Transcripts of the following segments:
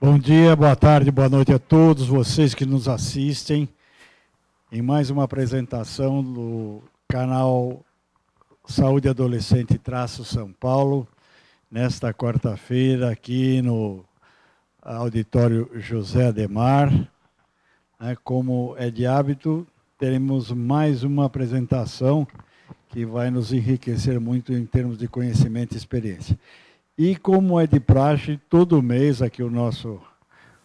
Bom dia, boa tarde, boa noite a todos vocês que nos assistem em mais uma apresentação do canal Saúde Adolescente Traço São Paulo, nesta quarta-feira aqui no auditório José Ademar. Né? Como é de hábito, teremos mais uma apresentação que vai nos enriquecer muito em termos de conhecimento e experiência. E como é de praxe, todo mês aqui o nosso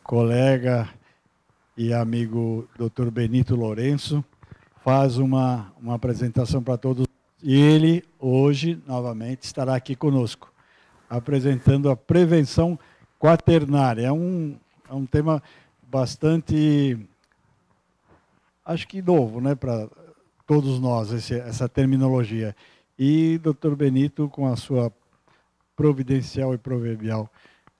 colega e amigo Dr. Benito Lourenço faz uma, uma apresentação para todos. E ele, hoje, novamente, estará aqui conosco, apresentando a prevenção quaternária. É um, é um tema bastante, acho que novo, né, para todos nós, esse, essa terminologia. E doutor Benito, com a sua providencial e proverbial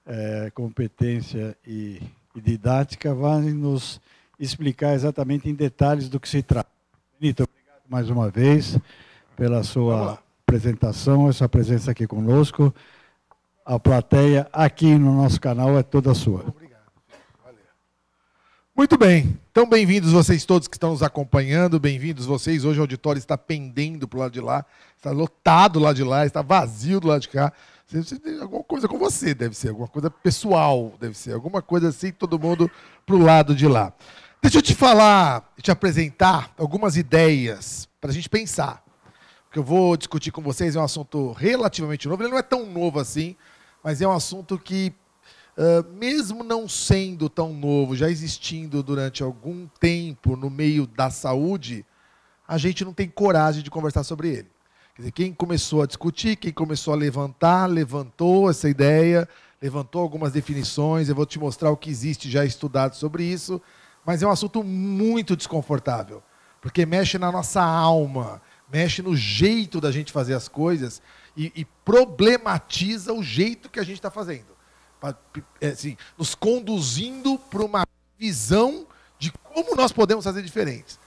é, competência e, e, didática, vai nos explicar exatamente em detalhes do que se trata. Benito, obrigado mais uma vez pela sua apresentação, a sua presença aqui conosco. A plateia aqui no nosso canal é toda sua. Muito bem. Então, bem-vindos vocês todos que estão nos acompanhando, bem-vindos vocês. Hoje o auditório está pendendo para o lado de lá, está lotado lá de lá, está vazio do lado de cá. Você tem alguma coisa com você, deve ser, alguma coisa pessoal, deve ser, alguma coisa assim, todo mundo para o lado de lá. Deixa eu te falar, te apresentar algumas ideias para a gente pensar. O que eu vou discutir com vocês é um assunto relativamente novo, ele não é tão novo assim, mas é um assunto que, uh, mesmo não sendo tão novo, já existindo durante algum tempo no meio da saúde, a gente não tem coragem de conversar sobre ele. Quer dizer, quem começou a discutir, quem começou a levantar, levantou essa ideia, levantou algumas definições. Eu vou te mostrar o que existe já estudado sobre isso. Mas é um assunto muito desconfortável, porque mexe na nossa alma, mexe no jeito da gente fazer as coisas e, e problematiza o jeito que a gente está fazendo. É assim, nos conduzindo para uma visão de como nós podemos fazer diferentes.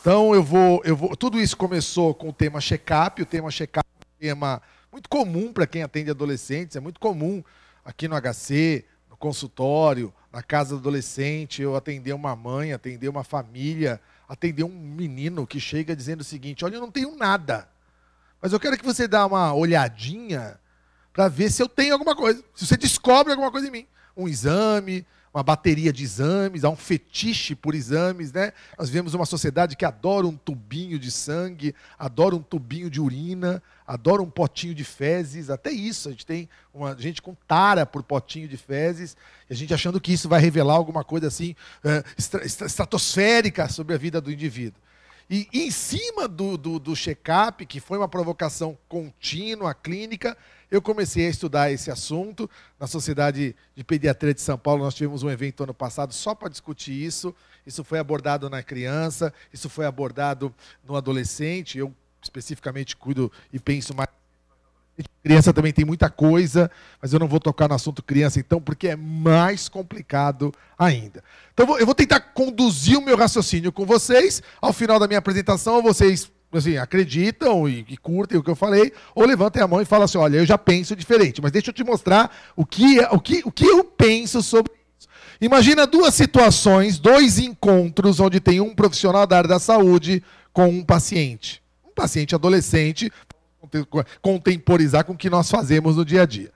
Então eu vou, eu vou. Tudo isso começou com o tema check-up. O tema check-up é um tema muito comum para quem atende adolescentes. É muito comum aqui no HC, no consultório, na casa do adolescente. Eu atender uma mãe, atender uma família, atender um menino que chega dizendo o seguinte: Olha, eu não tenho nada, mas eu quero que você dê uma olhadinha para ver se eu tenho alguma coisa. Se você descobre alguma coisa em mim, um exame, uma bateria de exames, há um fetiche por exames, né? Nós vivemos uma sociedade que adora um tubinho de sangue, adora um tubinho de urina, adora um potinho de fezes, até isso. A gente tem uma gente com tara por potinho de fezes, e a gente achando que isso vai revelar alguma coisa assim, eh, estratosférica sobre a vida do indivíduo. E, em cima do, do, do check-up, que foi uma provocação contínua, clínica, eu comecei a estudar esse assunto. Na Sociedade de Pediatria de São Paulo, nós tivemos um evento ano passado só para discutir isso. Isso foi abordado na criança, isso foi abordado no adolescente. Eu especificamente cuido e penso mais criança também tem muita coisa, mas eu não vou tocar no assunto criança então, porque é mais complicado ainda. Então eu vou tentar conduzir o meu raciocínio com vocês. Ao final da minha apresentação, vocês assim, acreditam e, e curtem o que eu falei, ou levantem a mão e falam assim: olha, eu já penso diferente, mas deixa eu te mostrar o que, é, o que, o que eu penso sobre isso. Imagina duas situações, dois encontros onde tem um profissional da área da saúde com um paciente paciente adolescente contemporizar com o que nós fazemos no dia a dia.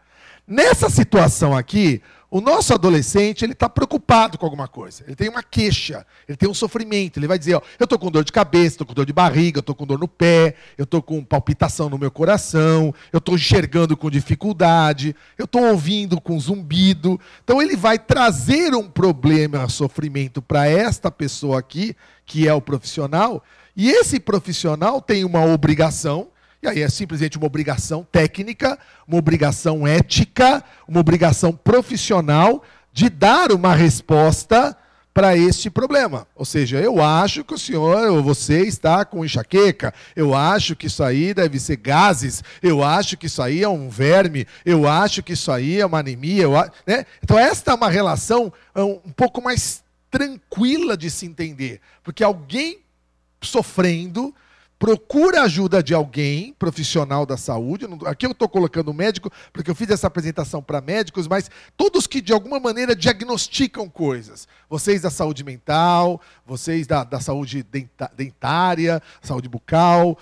Nessa situação aqui, o nosso adolescente ele está preocupado com alguma coisa. Ele tem uma queixa, ele tem um sofrimento. Ele vai dizer: ó, eu estou com dor de cabeça, estou com dor de barriga, estou com dor no pé, eu estou com palpitação no meu coração, eu estou enxergando com dificuldade, eu estou ouvindo com zumbido. Então ele vai trazer um problema, um sofrimento para esta pessoa aqui, que é o profissional. E esse profissional tem uma obrigação e aí é simplesmente uma obrigação técnica, uma obrigação ética, uma obrigação profissional de dar uma resposta para este problema. Ou seja, eu acho que o senhor ou você está com enxaqueca, eu acho que isso aí deve ser gases, eu acho que isso aí é um verme, eu acho que isso aí é uma anemia. Né? Então, esta é uma relação hum, um pouco mais tranquila de se entender, porque alguém sofrendo procura ajuda de alguém, profissional da saúde. Aqui eu estou colocando médico, porque eu fiz essa apresentação para médicos, mas todos que de alguma maneira diagnosticam coisas. Vocês da saúde mental, vocês da, da saúde dentária, saúde bucal,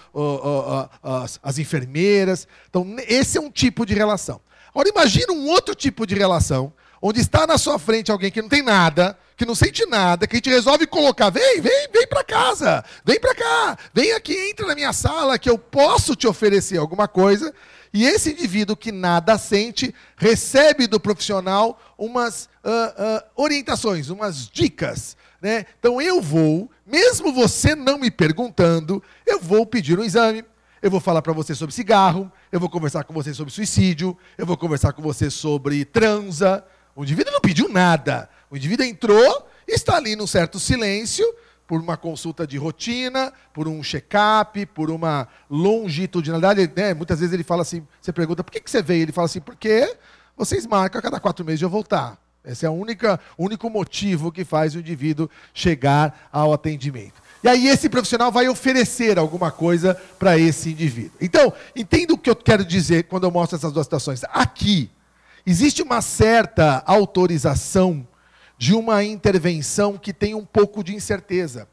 as enfermeiras. Então, esse é um tipo de relação. Agora, imagina um outro tipo de relação onde está na sua frente alguém que não tem nada, que não sente nada, que a gente resolve colocar, vem, vem, vem para casa, vem para cá, vem aqui, entra na minha sala que eu posso te oferecer alguma coisa. E esse indivíduo que nada sente recebe do profissional umas uh, uh, orientações, umas dicas. Né? Então eu vou, mesmo você não me perguntando, eu vou pedir um exame, eu vou falar para você sobre cigarro, eu vou conversar com você sobre suicídio, eu vou conversar com você sobre transa, o indivíduo não pediu nada. O indivíduo entrou, está ali num certo silêncio, por uma consulta de rotina, por um check-up, por uma longitudinalidade. Né? Muitas vezes ele fala assim: você pergunta por que, que você veio? Ele fala assim: porque vocês marcam a cada quatro meses eu voltar. Esse é o único motivo que faz o indivíduo chegar ao atendimento. E aí esse profissional vai oferecer alguma coisa para esse indivíduo. Então, entenda o que eu quero dizer quando eu mostro essas duas situações. Aqui, Existe uma certa autorização de uma intervenção que tem um pouco de incerteza.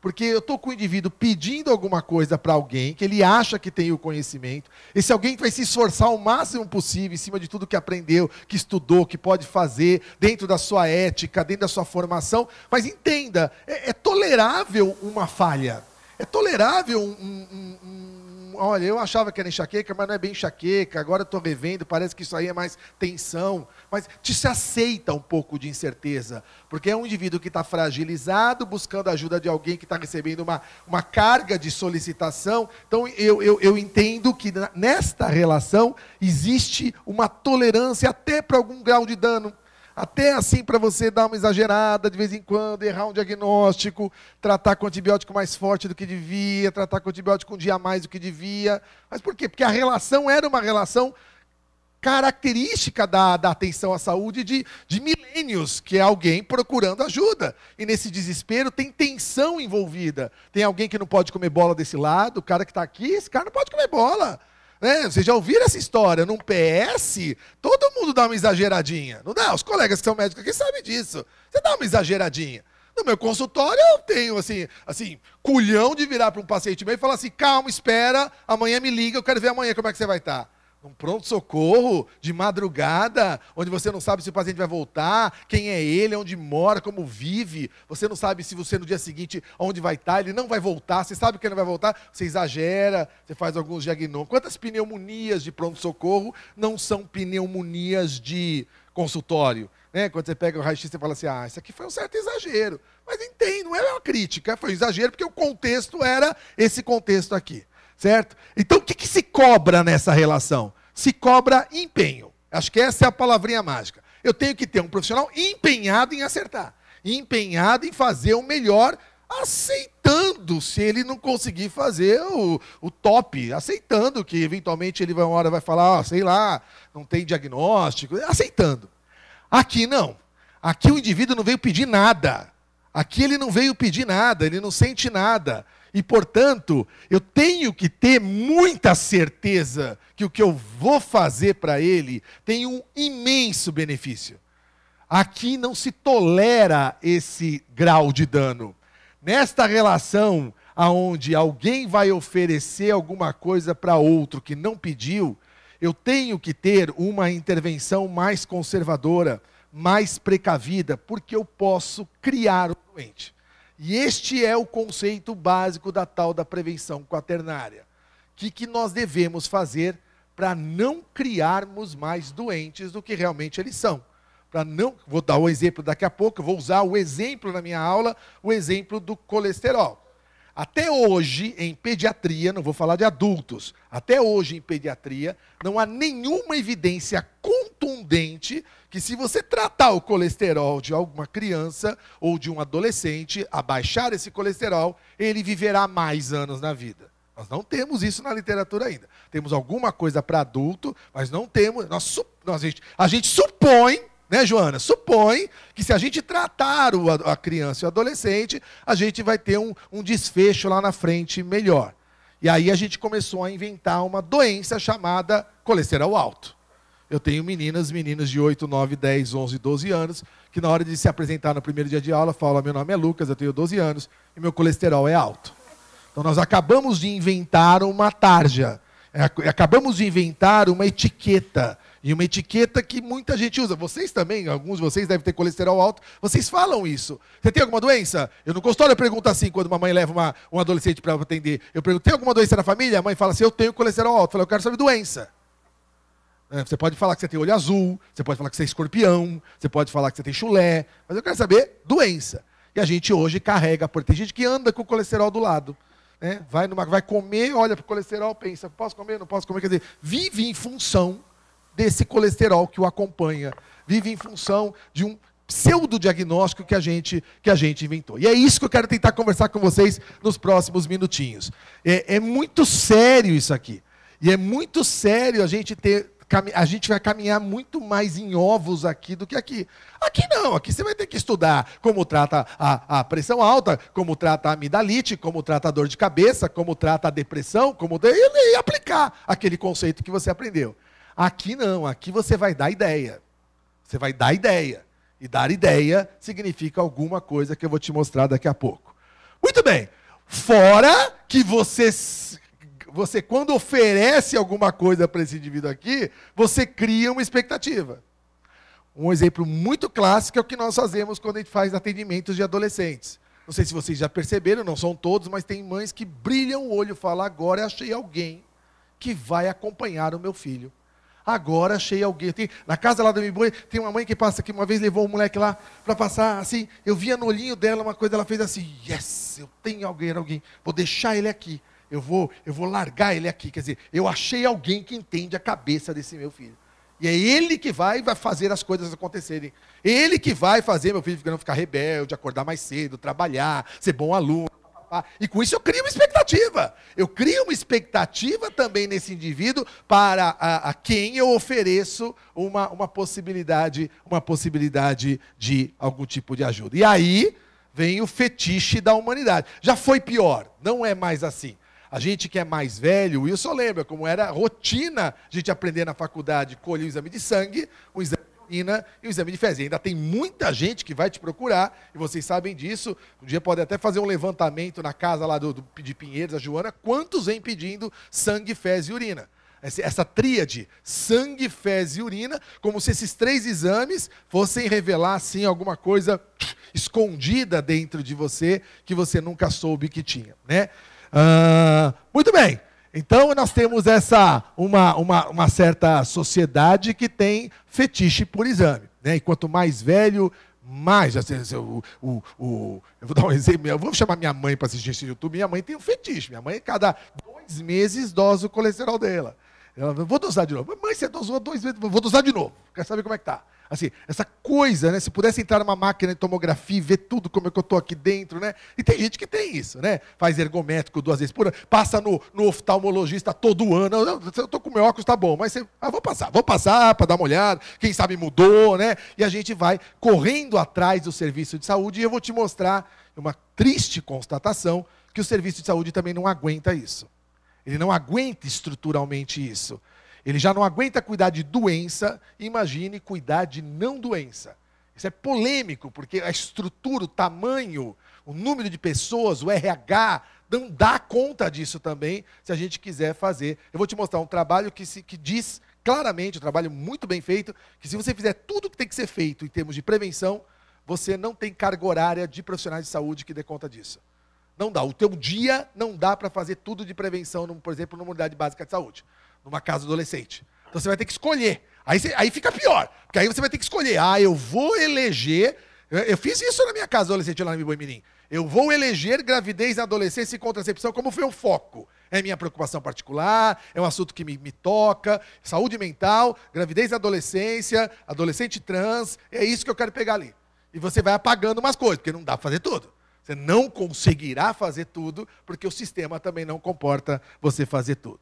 Porque eu estou com o indivíduo pedindo alguma coisa para alguém que ele acha que tem o conhecimento. Esse alguém vai se esforçar o máximo possível em cima de tudo que aprendeu, que estudou, que pode fazer, dentro da sua ética, dentro da sua formação. Mas entenda, é, é tolerável uma falha. É tolerável um, um, um olha, eu achava que era enxaqueca, mas não é bem enxaqueca, agora estou revendo, parece que isso aí é mais tensão. Mas te se aceita um pouco de incerteza, porque é um indivíduo que está fragilizado, buscando a ajuda de alguém que está recebendo uma, uma carga de solicitação. Então, eu, eu, eu entendo que nesta relação existe uma tolerância até para algum grau de dano até assim para você dar uma exagerada de vez em quando, errar um diagnóstico, tratar com antibiótico mais forte do que devia, tratar com antibiótico um dia mais do que devia. Mas por quê? Porque a relação era uma relação característica da, da atenção à saúde de, de milênios, que é alguém procurando ajuda. E nesse desespero tem tensão envolvida. Tem alguém que não pode comer bola desse lado, o cara que está aqui, esse cara não pode comer bola. Né? Vocês já ouviram essa história? Num PS, todo mundo dá uma exageradinha. Não dá? Os colegas que são médicos aqui sabem disso. Você dá uma exageradinha. No meu consultório eu tenho assim, assim, culhão de virar para um paciente meu e falar assim: "Calma, espera, amanhã me liga, eu quero ver amanhã como é que você vai estar". Tá. Um pronto-socorro, de madrugada, onde você não sabe se o paciente vai voltar, quem é ele, onde mora, como vive. Você não sabe se você no dia seguinte, onde vai estar, ele não vai voltar. Você sabe que ele não vai voltar, você exagera, você faz alguns diagnósticos. Quantas pneumonias de pronto-socorro não são pneumonias de consultório? Né? Quando você pega o raio-x, você fala assim, ah, isso aqui foi um certo exagero. Mas entendo, não era uma crítica, foi um exagero, porque o contexto era esse contexto aqui. Certo? Então, o que, que se cobra nessa relação? Se cobra empenho. Acho que essa é a palavrinha mágica. Eu tenho que ter um profissional empenhado em acertar, empenhado em fazer o melhor, aceitando se ele não conseguir fazer o, o top, aceitando que eventualmente ele vai uma hora vai falar, oh, sei lá, não tem diagnóstico, aceitando. Aqui não. Aqui o indivíduo não veio pedir nada. Aqui ele não veio pedir nada, ele não sente nada. E, portanto, eu tenho que ter muita certeza que o que eu vou fazer para ele tem um imenso benefício. Aqui não se tolera esse grau de dano. Nesta relação aonde alguém vai oferecer alguma coisa para outro que não pediu, eu tenho que ter uma intervenção mais conservadora, mais precavida, porque eu posso criar o doente. E este é o conceito básico da tal da prevenção quaternária. O que, que nós devemos fazer para não criarmos mais doentes do que realmente eles são? Para não, vou dar o um exemplo daqui a pouco, vou usar o exemplo na minha aula, o exemplo do colesterol. Até hoje, em pediatria, não vou falar de adultos, até hoje em pediatria, não há nenhuma evidência contundente que se você tratar o colesterol de alguma criança ou de um adolescente, abaixar esse colesterol, ele viverá mais anos na vida. Nós não temos isso na literatura ainda. Temos alguma coisa para adulto, mas não temos. Nós, nós, a, gente, a gente supõe né, Joana? Supõe que se a gente tratar o, a criança e o adolescente, a gente vai ter um, um, desfecho lá na frente melhor. E aí a gente começou a inventar uma doença chamada colesterol alto. Eu tenho meninas, meninas de 8, 9, 10, 11, 12 anos, que na hora de se apresentar no primeiro dia de aula, falam: Meu nome é Lucas, eu tenho 12 anos e meu colesterol é alto. Então, nós acabamos de inventar uma tarja, é é, acabamos de inventar uma etiqueta. E uma etiqueta que muita gente usa. Vocês também, alguns de vocês devem ter colesterol alto, vocês falam isso. Você tem alguma doença? Eu não consultório pergunto assim, quando uma mãe leva uma, um adolescente para atender. Eu pergunto, tem alguma doença na família? A mãe fala assim, eu tenho colesterol alto. Eu eu quero saber doença. É, você pode falar que você tem olho azul, você pode falar que você é escorpião, você pode falar que você tem chulé, mas eu quero saber doença. E a gente hoje carrega, porque tem gente que anda com o colesterol do lado. Né? Vai, numa, vai comer, olha para o colesterol, pensa, posso comer, não posso comer, quer dizer, vive em função desse colesterol que o acompanha, vive em função de um pseudo-diagnóstico que a gente que a gente inventou. E é isso que eu quero tentar conversar com vocês nos próximos minutinhos. é, é muito sério isso aqui. E é muito sério a gente ter a gente vai caminhar muito mais em ovos aqui do que aqui. Aqui não, aqui você vai ter que estudar como trata a, a pressão alta, como trata a amidalite, como trata a dor de cabeça, como trata a depressão, como e, e aplicar aquele conceito que você aprendeu. Aqui não, aqui você vai dar ideia. Você vai dar ideia. E dar ideia significa alguma coisa que eu vou te mostrar daqui a pouco. Muito bem. Fora que você você quando oferece alguma coisa para esse indivíduo aqui, você cria uma expectativa. Um exemplo muito clássico é o que nós fazemos quando a gente faz atendimentos de adolescentes. Não sei se vocês já perceberam, não são todos, mas tem mães que brilham o olho e falam: agora achei alguém que vai acompanhar o meu filho. Agora achei alguém. Tem, na casa lá da minha mãe, tem uma mãe que passa aqui, uma vez levou um moleque lá para passar assim. Eu via no olhinho dela uma coisa, ela fez assim: yes, eu tenho alguém, alguém, vou deixar ele aqui eu vou, eu vou largar ele aqui. Quer dizer, eu achei alguém que entende a cabeça desse meu filho. E é ele que vai, vai fazer as coisas acontecerem. Ele que vai fazer meu filho não ficar rebelde, acordar mais cedo, trabalhar, ser bom aluno. E com isso eu crio uma expectativa. Eu crio uma expectativa também nesse indivíduo para a, a quem eu ofereço uma, uma possibilidade, uma possibilidade de algum tipo de ajuda. E aí vem o fetiche da humanidade. Já foi pior, não é mais assim. A gente que é mais velho, e só lembra como era rotina a gente aprender na faculdade, colher o exame de sangue, o exame de urina e o exame de fezes. E ainda tem muita gente que vai te procurar, e vocês sabem disso. Um dia pode até fazer um levantamento na casa lá do, do, de Pinheiros, a Joana, quantos vem pedindo sangue, fezes e urina essa tríade, sangue, fezes e urina, como se esses três exames fossem revelar assim alguma coisa escondida dentro de você que você nunca soube que tinha, né? Ah, muito bem. Então nós temos essa uma, uma, uma, certa sociedade que tem fetiche por exame. Né? E quanto mais velho, mais. Assim, assim o, o, o, eu vou dar um exemplo. Eu vou chamar minha mãe para assistir esse YouTube. Minha mãe tem um fetiche. Minha mãe, cada dois meses, dosa o colesterol dela. Ela, vou dosar de novo. Mãe, você dosou dois meses, vou dosar de novo. quer saber como é que tá assim, essa coisa, né? Se pudesse entrar numa máquina de tomografia e ver tudo como é que eu estou aqui dentro, né? E tem gente que tem isso, né? Faz ergométrico duas vezes por ano, passa no, no oftalmologista todo ano. Eu, estou tô com meu óculos, tá bom, mas você, ah, vou passar, vou passar para dar uma olhada, quem sabe mudou, né? E a gente vai correndo atrás do serviço de saúde e eu vou te mostrar uma triste constatação que o serviço de saúde também não aguenta isso. Ele não aguenta estruturalmente isso. Ele já não aguenta cuidar de doença, imagine cuidar de não doença. Isso é polêmico, porque a estrutura, o tamanho, o número de pessoas, o RH, não dá conta disso também, se a gente quiser fazer. Eu vou te mostrar um trabalho que, se, que diz claramente, um trabalho muito bem feito, que se você fizer tudo o que tem que ser feito em termos de prevenção, você não tem carga horária de profissionais de saúde que dê conta disso. Não dá. O teu dia não dá para fazer tudo de prevenção, por exemplo, numa unidade básica de saúde numa casa adolescente. Então você vai ter que escolher. Aí, você, aí fica pior, porque aí você vai ter que escolher. Ah, eu vou eleger. Eu, eu fiz isso na minha casa adolescente lá em Boimirim. Eu vou eleger gravidez adolescência e contracepção como foi o foco. É minha preocupação particular, é um assunto que me, me toca. Saúde mental, gravidez e adolescência, adolescente trans, é isso que eu quero pegar ali. E você vai apagando umas coisas, porque não dá para fazer tudo. Você não conseguirá fazer tudo, porque o sistema também não comporta você fazer tudo.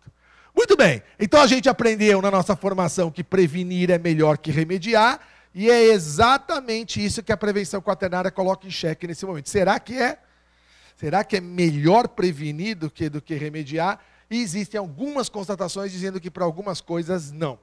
Muito bem, então a gente aprendeu na nossa formação que prevenir é melhor que remediar, e é exatamente isso que a prevenção quaternária coloca em xeque nesse momento. Será que é? Será que é melhor prevenir do que, do que remediar? E existem algumas constatações dizendo que para algumas coisas não.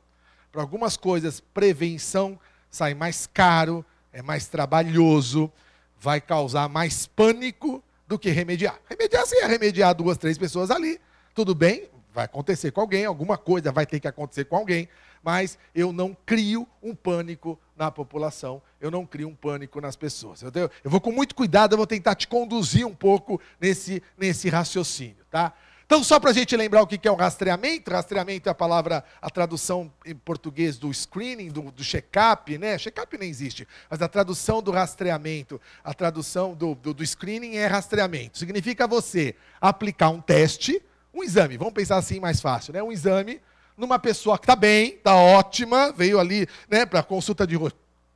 Para algumas coisas, prevenção sai mais caro, é mais trabalhoso, vai causar mais pânico do que remediar. Remediar, se é remediar duas, três pessoas ali, tudo bem, Vai acontecer com alguém, alguma coisa vai ter que acontecer com alguém, mas eu não crio um pânico na população, eu não crio um pânico nas pessoas. Eu, eu vou com muito cuidado, eu vou tentar te conduzir um pouco nesse, nesse raciocínio, tá? Então, só para a gente lembrar o que é o um rastreamento, rastreamento é a palavra, a tradução em português do screening, do, do check-up, né? Check-up nem existe, mas a tradução do rastreamento, a tradução do, do, do screening é rastreamento. Significa você aplicar um teste um exame, vamos pensar assim mais fácil, né? Um exame numa pessoa que está bem, está ótima, veio ali né, para consulta de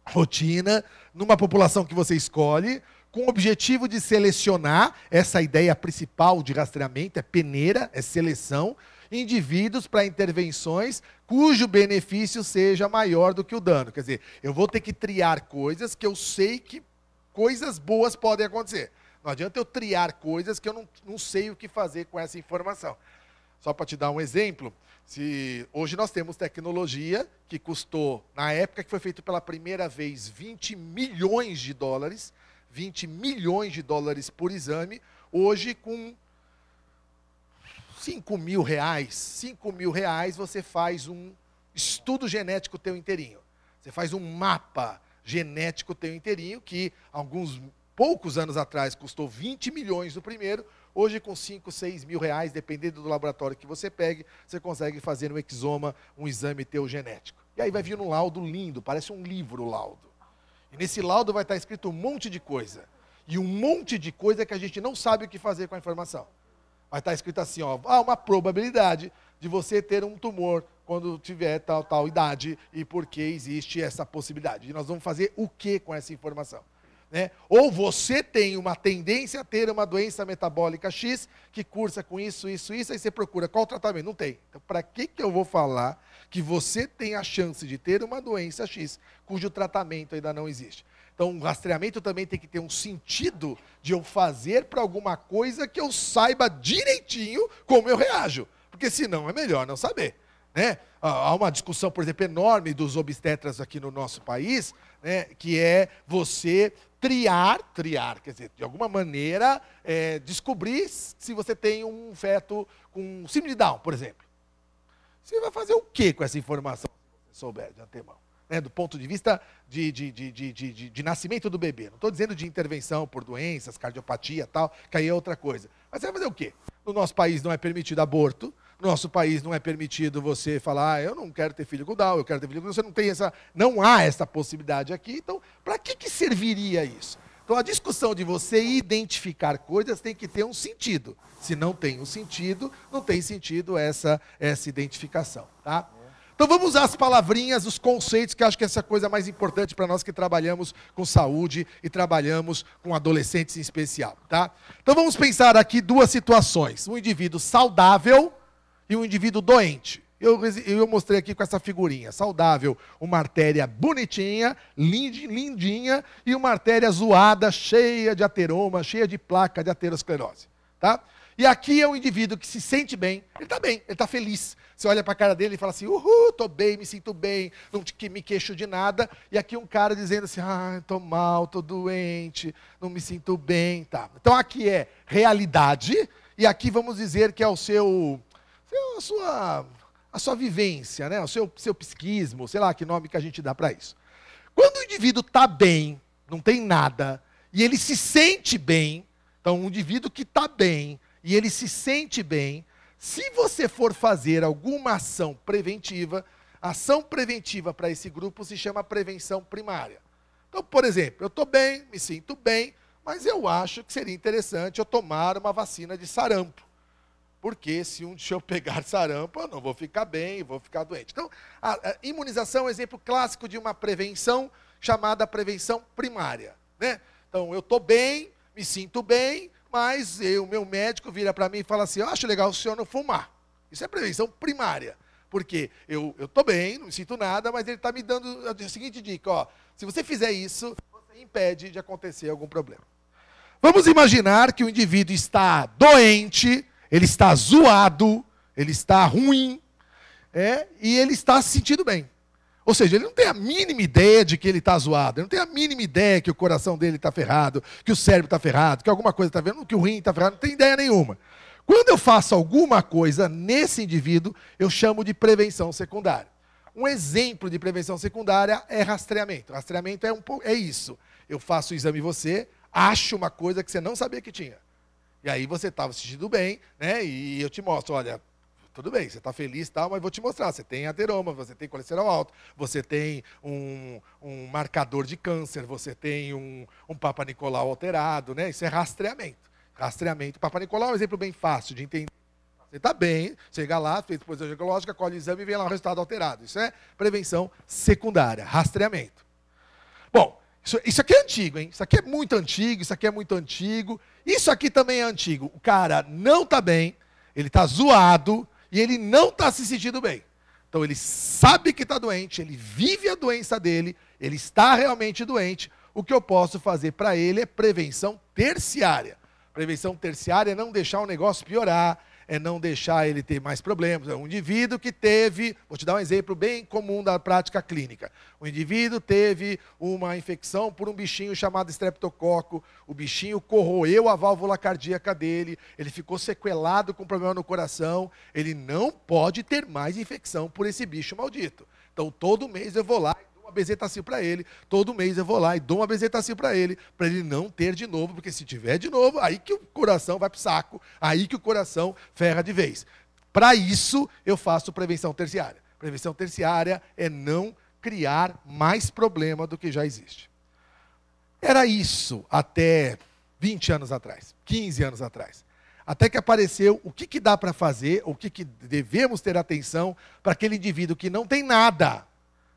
rotina, numa população que você escolhe, com o objetivo de selecionar essa é ideia principal de rastreamento, é peneira, é seleção, indivíduos para intervenções cujo benefício seja maior do que o dano. Quer dizer, eu vou ter que triar coisas que eu sei que coisas boas podem acontecer. Não adianta eu triar coisas que eu não, não sei o que fazer com essa informação. Só para te dar um exemplo, se hoje nós temos tecnologia que custou, na época que foi feito pela primeira vez, 20 milhões de dólares, 20 milhões de dólares por exame, hoje com 5 mil reais, 5 mil reais você faz um estudo genético teu inteirinho. Você faz um mapa genético teu inteirinho que alguns poucos anos atrás custou 20 milhões o primeiro, hoje com 5, 6 mil reais, dependendo do laboratório que você pegue, você consegue fazer um exoma, um exame teogenético. E aí vai vir um laudo lindo, parece um livro o laudo. E nesse laudo vai estar escrito um monte de coisa. E um monte de coisa que a gente não sabe o que fazer com a informação. Vai estar escrito assim, ó, há uma probabilidade de você ter um tumor quando tiver tal, tal idade e por que existe essa possibilidade. E nós vamos fazer o que com essa informação? Né? Ou você tem uma tendência a ter uma doença metabólica X, que cursa com isso, isso, isso, aí você procura qual tratamento? Não tem. Então, para que, que eu vou falar que você tem a chance de ter uma doença X, cujo tratamento ainda não existe? Então, o rastreamento também tem que ter um sentido de eu fazer para alguma coisa que eu saiba direitinho como eu reajo. Porque senão é melhor não saber. Né? Há uma discussão, por exemplo, enorme dos obstetras aqui no nosso país né, que é você triar, triar, quer dizer, de alguma maneira, é, descobrir se você tem um feto com síndrome de Down, por exemplo. Você vai fazer o que com essa informação, se você souber de antemão? Né, do ponto de vista de, de, de, de nascimento do bebê. Não estou dizendo de intervenção por doenças, cardiopatia tal, que aí é outra coisa. Mas você vai fazer o quê? No nosso país não é permitido aborto, no nosso país não é permitido você falar, ah, eu não quero ter filho com Down, eu quero ter filho com você não tem essa, não há essa possibilidade aqui. Então, para que, que serviria isso? Então, a discussão de você identificar coisas tem que ter um sentido. Se não tem um sentido, não tem sentido essa essa identificação, tá? Então vamos usar as palavrinhas, os conceitos, que acho que é essa coisa é mais importante para nós que trabalhamos com saúde e trabalhamos com adolescentes em especial, tá? Então vamos pensar aqui duas situações: um indivíduo saudável e um indivíduo doente. Eu, eu mostrei aqui com essa figurinha, saudável, uma artéria bonitinha, lindinha, e uma artéria zoada, cheia de ateroma, cheia de placa de aterosclerose. Tá? E aqui é um indivíduo que se sente bem, ele está bem, ele está feliz. Você olha para a cara dele e fala assim, uhul, estou bem, me sinto bem, não me queixo de nada. E aqui um cara dizendo assim, ah, estou mal, estou doente, não me sinto bem. Tá. Então aqui é realidade, e aqui vamos dizer que é o seu a sua, a sua vivência, né? o seu, seu psiquismo, sei lá que nome que a gente dá para isso. Quando o indivíduo está bem, não tem nada, e ele se sente bem, então um indivíduo que está bem e ele se sente bem, se você for fazer alguma ação preventiva, ação preventiva para esse grupo se chama prevenção primária. Então, por exemplo, eu estou bem, me sinto bem, mas eu acho que seria interessante eu tomar uma vacina de sarampo porque se um dia eu pegar sarampo, eu não vou ficar bem, vou ficar doente. Então, a, imunização é um exemplo clássico de uma prevenção chamada prevenção primária. Né? Então, eu estou bem, me sinto bem, mas o meu médico vira para mim e fala assim: eu acho legal o senhor não fumar. Isso é prevenção primária. Porque eu estou bem, não me sinto nada, mas ele está me dando a seguinte dica: ó, se você fizer isso, você impede de acontecer algum problema. Vamos imaginar que o indivíduo está doente, ele está zoado, ele está ruim, é, e ele está se sentindo bem. Ou seja, ele não tem a mínima ideia de que ele está zoado, ele não tem a mínima ideia que o coração dele está ferrado, que o cérebro está ferrado, que alguma coisa está vendo, que o rim está ferrado, não tem ideia nenhuma. Quando eu faço alguma coisa nesse indivíduo, eu chamo de prevenção secundária. Um exemplo de prevenção secundária é rastreamento. Rastreamento é, um, é isso. Eu faço o exame em você, acho uma coisa que você não sabia que tinha. E aí você estava tá se sentindo bem, né? E eu te mostro, olha, tudo bem, você está feliz e tal, mas vou te mostrar, você tem ateroma, você tem colesterol alto, você tem um, um marcador de câncer, você tem um, um Papa Nicolau alterado, né? Isso é rastreamento. Rastreamento. Papa Nicolau é um exemplo bem fácil de entender. Você está bem, chega lá, fez posição ginecológica, colhe o exame e vem lá o resultado alterado. Isso é prevenção secundária, rastreamento. Bom, isso, isso aqui é antigo, hein? Isso aqui é muito antigo, isso aqui é muito antigo. Isso aqui também é antigo. O cara não está bem, ele está zoado e ele não está se sentindo bem. Então ele sabe que está doente, ele vive a doença dele, ele está realmente doente. O que eu posso fazer para ele é prevenção terciária. Prevenção terciária é não deixar o negócio piorar, é não deixar ele ter mais problemas. É um indivíduo que teve, vou te dar um exemplo bem comum da prática clínica. O indivíduo teve uma infecção por um bichinho chamado estreptococo, o bichinho corroeu a válvula cardíaca dele, ele ficou sequelado com problema no coração, ele não pode ter mais infecção por esse bicho maldito. Então todo mês eu vou lá e uma bezetacil para ele. Todo mês eu vou lá e dou uma bezetacil para ele, para ele não ter de novo, porque se tiver de novo, aí que o coração vai para saco, aí que o coração ferra de vez. Para isso, eu faço prevenção terciária. Prevenção terciária é não criar mais problema do que já existe. Era isso até 20 anos atrás, 15 anos atrás. Até que apareceu o que, que dá para fazer, o que, que devemos ter atenção para aquele indivíduo que não tem nada,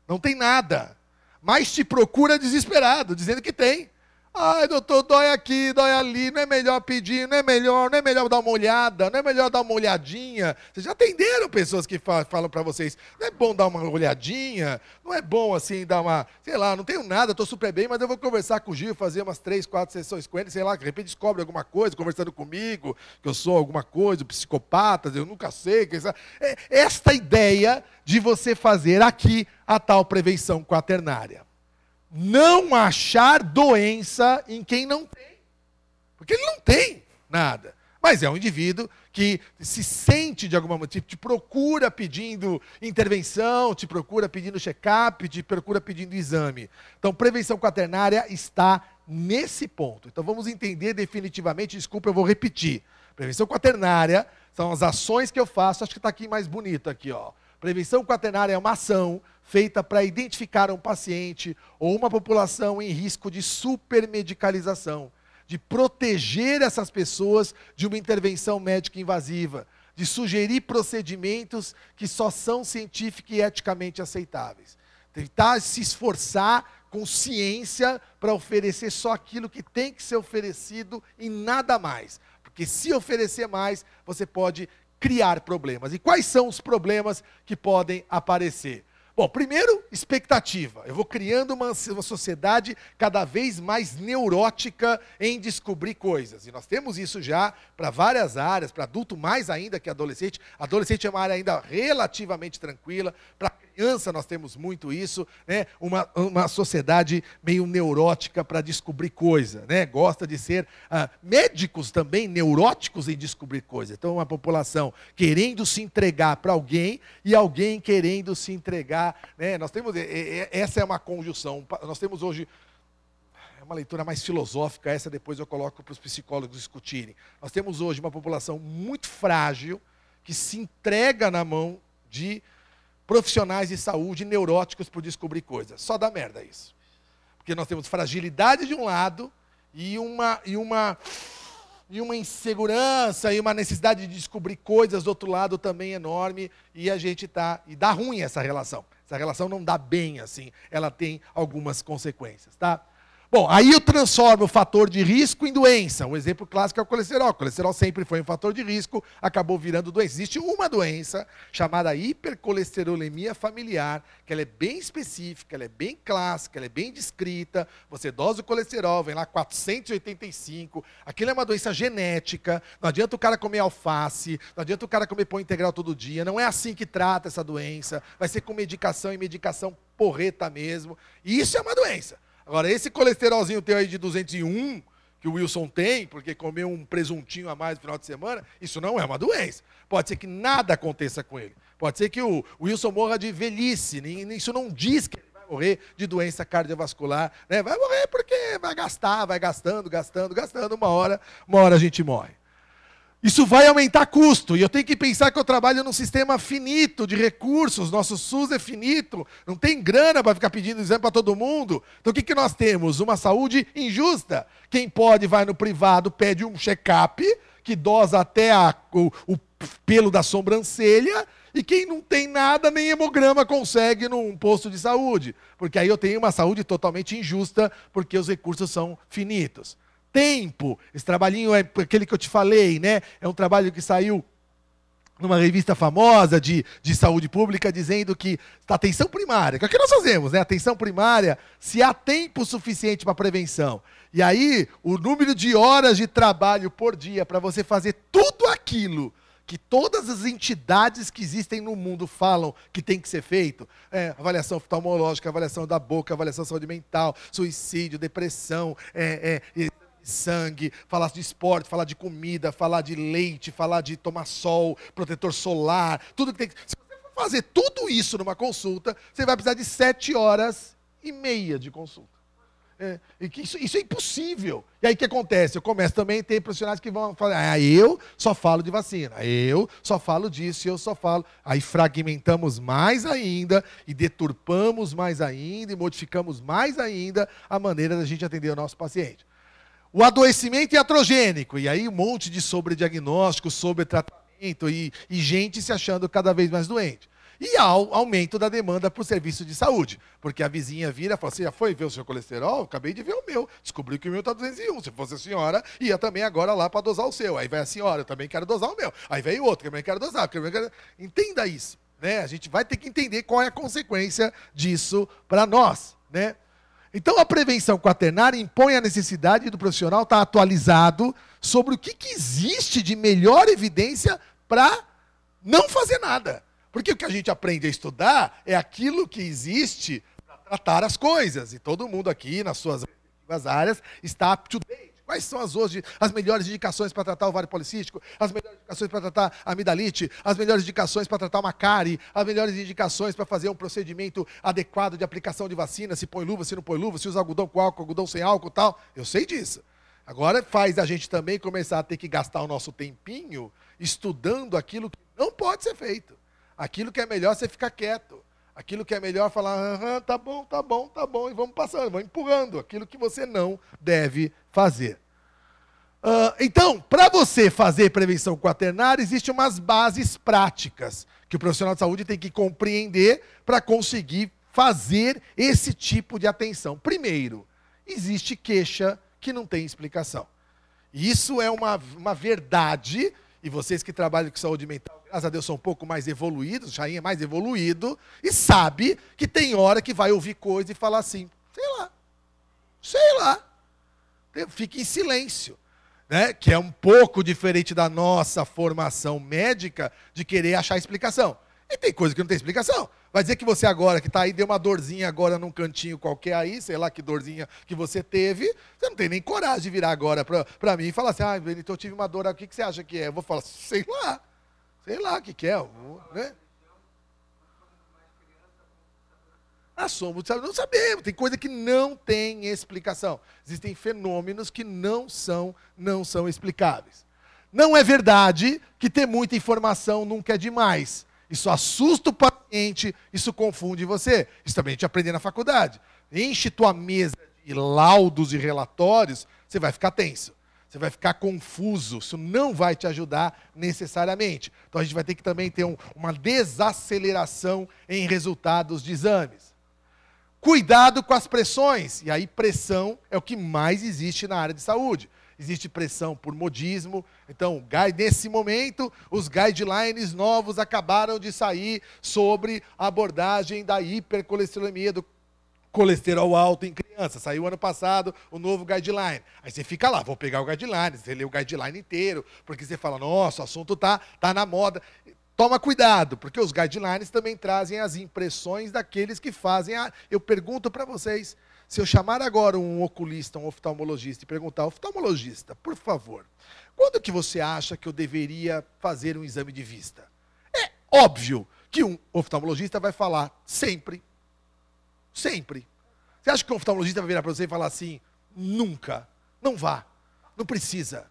não tem nada. Mas te procura desesperado, dizendo que tem. Ai, doutor, dói aqui, dói ali, não é melhor pedir, não é melhor, não é melhor dar uma olhada, não é melhor dar uma olhadinha. Vocês já atenderam pessoas que falam, para vocês, não é bom dar uma olhadinha, não é bom assim dar uma, sei lá, não tenho nada, estou super bem, mas eu vou conversar com o Gil, fazer umas três, quatro sessões com ele, sei lá, de repente descobre alguma coisa, conversando comigo, que eu sou alguma coisa, psicopata, eu nunca sei. Que... É esta ideia de você fazer aqui a tal prevenção quaternária não achar doença em quem não tem. Porque ele não tem nada. Mas é um indivíduo que se sente de alguma maneira, te procura pedindo intervenção, te procura pedindo check-up, te procura pedindo exame. Então, prevenção quaternária está nesse ponto. Então, vamos entender definitivamente, desculpa, eu vou repetir. Prevenção quaternária são as ações que eu faço, acho que está aqui mais bonito aqui, ó. Prevenção quaternária é uma ação feita para identificar um paciente ou uma população em risco de supermedicalização, de proteger essas pessoas de uma intervenção médica invasiva, de sugerir procedimentos que só são científica e eticamente aceitáveis. Tentar se esforçar com ciência para oferecer só aquilo que tem que ser oferecido e nada mais. Porque se oferecer mais, você pode criar problemas. E quais são os problemas que podem aparecer? Bom, primeiro, expectativa. Eu vou criando uma, uma, sociedade cada vez mais neurótica em descobrir coisas. E nós temos isso já para várias áreas, para adulto mais ainda que adolescente. Adolescente é uma área ainda relativamente tranquila. Para criança nós temos muito isso, né? uma, uma sociedade meio neurótica para descobrir coisa, né? gosta de ser ah, médicos também neuróticos em descobrir coisa. Então, uma população querendo se entregar para alguém e alguém querendo se entregar. Né? Nós temos, é, é, é, essa é uma conjunção. Nós temos hoje uma leitura mais filosófica, essa depois eu coloco para os psicólogos discutirem. Nós temos hoje uma população muito frágil que se entrega na mão de profissionais de saúde neuróticos por descobrir coisas. Só dá merda isso. Porque nós temos fragilidade de um lado e uma e uma e uma insegurança e uma necessidade de descobrir coisas do outro lado também enorme e a gente tá e dá ruim essa relação. Essa relação não dá bem assim, ela tem algumas consequências, tá? Bom, aí eu transformo o fator de risco em doença. Um exemplo clássico é o colesterol. O colesterol sempre foi um fator de risco, acabou virando doença. Existe uma doença chamada hipercolesterolemia familiar, que ela é bem específica, ela é bem clássica, ela é bem descrita. Você dose o colesterol, vem lá 485. Aquilo é uma doença genética. Não adianta o cara comer alface, não adianta o cara comer pão integral todo dia. Não é assim que trata essa doença. Vai ser com medicação e medicação porreta mesmo. E isso é uma doença. Agora, esse colesterolzinho teu aí de 201, que o Wilson tem, porque comeu um presuntinho a mais no final de semana, isso não é uma doença. Pode ser que nada aconteça com ele. Pode ser que o Wilson morra de velhice. Isso não diz que ele vai morrer de doença cardiovascular. Né? Vai morrer porque vai gastar, vai gastando, gastando, gastando. Uma hora, uma hora a gente morre. Isso vai aumentar custo. E eu tenho que pensar que eu trabalho num sistema finito de recursos. Nosso SUS é finito. Não tem grana para ficar pedindo exame para todo mundo. Então o que, que nós temos? Uma saúde injusta. Quem pode vai no privado, pede um check-up, que dosa até a, o, o pelo da sobrancelha. E quem não tem nada, nem hemograma consegue num posto de saúde. Porque aí eu tenho uma saúde totalmente injusta, porque os recursos são finitos tempo. Esse trabalhinho é aquele que eu te falei, né? É um trabalho que saiu numa revista famosa de, de saúde pública dizendo que atenção primária, que é o que nós fazemos, né? Atenção primária, se há tempo suficiente para prevenção. E aí, o número de horas de trabalho por dia para você fazer tudo aquilo que todas as entidades que existem no mundo falam que tem que ser feito, é, avaliação oftalmológica, avaliação da boca, avaliação de saúde mental, suicídio, depressão, é, é, sangue, falar de esporte, falar de comida, falar de leite, falar de tomar sol, protetor solar, tudo que tem que. Se você for fazer tudo isso numa consulta, você vai precisar de sete horas e meia de consulta. É, e isso, isso, é impossível. E aí o que acontece? Eu começo também, tem profissionais que vão falar, ah, eu só falo de vacina, eu só falo disso, eu só falo. Aí fragmentamos mais ainda e deturpamos mais ainda e modificamos mais ainda a maneira da gente atender o nosso paciente o adoecimento é iatrogênico. E aí um monte de sobrediagnóstico, sobretratamento e, e gente se achando cada vez mais doente. E ao aumento da demanda para o serviço de saúde. Porque a vizinha vira e fala: Você já foi ver o seu colesterol? Acabei de ver o meu. Descobri que o meu está 201. Se fosse a senhora, ia também agora lá para dosar o seu. Aí vai a senhora, eu também quero dosar o meu. Aí vem o outro, que também quero dosar. Também quero... Entenda isso. Né? A gente vai ter que entender qual é a consequência disso para nós. Né? Então, a prevenção quaternária impõe a necessidade do profissional estar atualizado sobre o que, que existe de melhor evidência para não fazer nada. Porque o que a gente aprende a estudar é aquilo que existe para tratar as coisas. E todo mundo aqui, nas suas áreas, está up to date. Quais são as hoje as melhores indicações para tratar o ovário policístico? As melhores indicações para tratar a amidalite? As melhores indicações para tratar uma cárie? As melhores indicações para fazer um procedimento adequado de aplicação de vacina? Se põe luva, se não põe luva, se usa algodão com álcool, algodão sem álcool tal. Eu sei disso. Agora faz a gente também começar a ter que gastar o nosso tempinho estudando aquilo que não pode ser feito. Aquilo que é melhor você ficar quieto. Aquilo que é melhor falar, aham, tá bom, tá bom, tá bom, e vamos passando, vamos empurrando aquilo que você não deve fazer. Uh, então, para você fazer prevenção quaternária, existem umas bases práticas que o profissional de saúde tem que compreender para conseguir fazer esse tipo de atenção. Primeiro, existe queixa que não tem explicação. Isso é uma, uma verdade e vocês que trabalham com saúde mental, graças a Deus, são um pouco mais evoluídos, o Chain é mais evoluído, e sabe que tem hora que vai ouvir coisa e falar assim, sei lá, sei lá. Fica em silêncio. Né? Que é um pouco diferente da nossa formação médica de querer achar explicação. E tem coisa que não tem explicação. Vai dizer que você agora, que está aí, deu uma dorzinha agora num cantinho qualquer aí, sei lá que dorzinha que você teve, você não tem nem coragem de virar agora para mim e falar assim, ah, Benito, eu tive uma dor, o que, que você acha que é? Eu vou falar, sei lá, sei lá o que, que é. Vou, né? Ah, não sabemos, tem coisa que não tem explicação. Existem fenômenos que não são, não são explicáveis. Não é verdade que ter muita informação nunca é demais isso assusta o paciente, isso confunde você. Isso também te aprende na faculdade. Enche tua mesa de laudos e relatórios, você vai ficar tenso. Você vai ficar confuso, isso não vai te ajudar necessariamente. Então a gente vai ter que também ter um, uma desaceleração em resultados de exames. Cuidado com as pressões, e aí pressão é o que mais existe na área de saúde existe pressão por modismo. Então, nesse momento, os guidelines novos acabaram de sair sobre a abordagem da hipercolesterolemia, do colesterol alto em criança. Saiu ano passado o novo guideline. Aí você fica lá, vou pegar o guideline, você lê o guideline inteiro, porque você fala, nossa, o assunto tá, tá na moda. Toma cuidado, porque os guidelines também trazem as impressões daqueles que fazem a... Eu pergunto para vocês, se eu chamar agora um oculista, um oftalmologista e perguntar, oftalmologista, por favor, quando que você acha que eu deveria fazer um exame de vista? É óbvio que um oftalmologista vai falar sempre. Sempre. Você acha que um oftalmologista vai virar para você e falar assim, nunca, não vá, não precisa.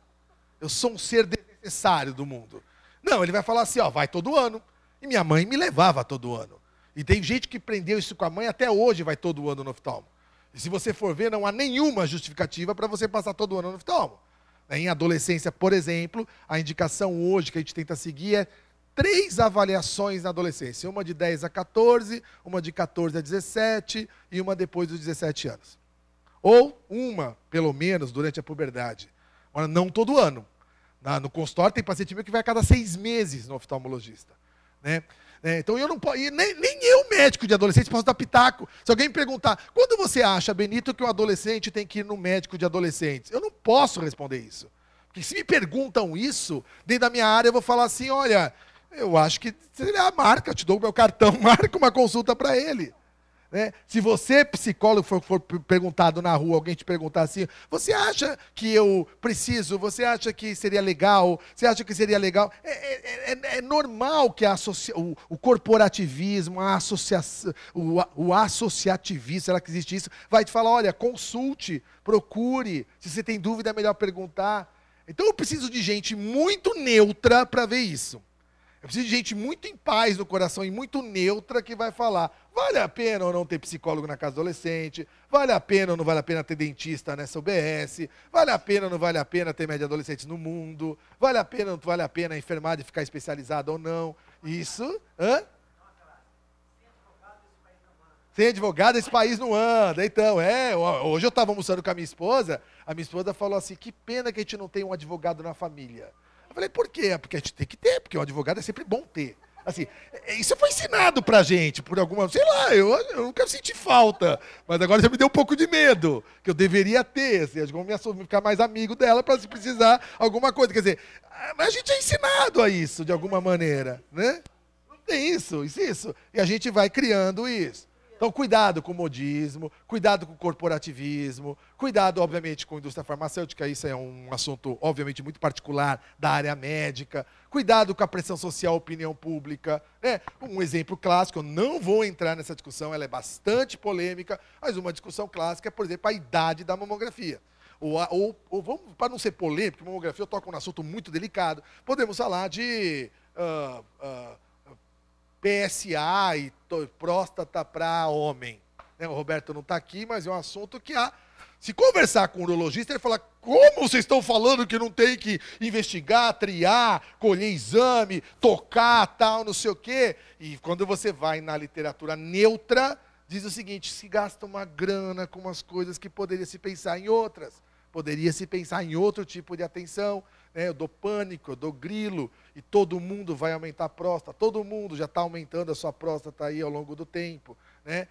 Eu sou um ser desnecessário do mundo. Não, ele vai falar assim, ó, vai todo ano. E minha mãe me levava todo ano. E tem gente que prendeu isso com a mãe até hoje, vai todo ano no oftalmo. E se você for ver, não há nenhuma justificativa para você passar todo ano no oftalmo. Né, em adolescência, por exemplo, a indicação hoje que a gente tenta seguir é três avaliações na adolescência: uma de 10 a 14, uma de 14 a 17 e uma depois dos 17 anos. Ou uma, pelo menos, durante a puberdade. Agora, não todo ano. no consultório tem paciente meu que vai a cada seis meses no oftalmologista. Né? Né? Então eu não posso. Nem, nem eu, médico de adolescente, posso dar pitaco. Se alguém me perguntar, quando você acha, Benito, que o adolescente tem que ir no médico de adolescentes? Eu não posso responder isso. Porque se me perguntam isso, dentro da minha área, eu vou falar assim: olha, eu acho que, sei lá, é marca, te dou o meu cartão, marca uma consulta para ele. Né? Se você, psicólogo, for, for, perguntado na rua, alguém te perguntar assim, você acha que eu preciso? Você acha que seria legal? Você acha que seria legal? É, é, é, é, é normal que o, o, corporativismo, a o, o associativismo, será que existe isso? Vai te falar, olha, consulte, procure. Se você tem dúvida, é melhor perguntar. Então eu preciso de gente muito neutra para ver isso. Eu preciso de gente muito em paz no coração e muito neutra que vai falar: vale a pena ou não ter psicólogo na casa do adolescente? Vale a pena ou não vale a pena ter dentista nessa UBS? Vale a pena ou não vale a pena ter média adolescente no mundo? Vale a pena ou não vale a pena enfermar e ficar especializado ou não? Isso? Hã? Sem advogado, esse país não anda. Então, é. Hoje eu estava almoçando com a minha esposa. A minha esposa falou assim: que pena que a gente não tem um advogado na família. Eu falei, por quê? Porque a gente tem que ter, porque o advogado é sempre bom ter. Assim, é, isso foi ensinado pra gente, por alguma. Sei lá, eu, eu quero sentir falta. Mas agora já me deu um pouco de medo, que eu deveria ter. Assim, acho que vou ficar mais amigo dela para se precisar alguma coisa. Quer dizer, a gente é ensinado a isso de alguma maneira, né? Não tem isso, isso, isso. E a gente vai criando isso. Então, cuidado com o modismo, cuidado com o corporativismo, cuidado, obviamente, com a indústria farmacêutica, isso é um assunto, obviamente, muito particular da área médica. Cuidado com a pressão social, opinião pública. Né? Um exemplo clássico, eu não vou entrar nessa discussão, ela é bastante polêmica, mas uma discussão clássica é, por exemplo, a idade da mamografia. Ou, ou, ou vamos, para não ser polêmico, mamografia toca um assunto muito delicado, podemos falar de. Uh, uh, PSA e próstata para homem. Né, o Roberto não está aqui, mas é um assunto que há. Se conversar com o urologista, ele fala: como vocês estão falando que não tem que investigar, triar, colher exame, tocar, tal, não sei o quê? E quando você vai na literatura neutra, diz o seguinte: se gasta uma grana com umas coisas que poderia se pensar em outras, poderia se pensar em outro tipo de atenção, né? eu dou pânico, eu dou grilo, e todo mundo vai aumentar a próstata, todo mundo já está aumentando a sua próstata aí ao longo do tempo. Né?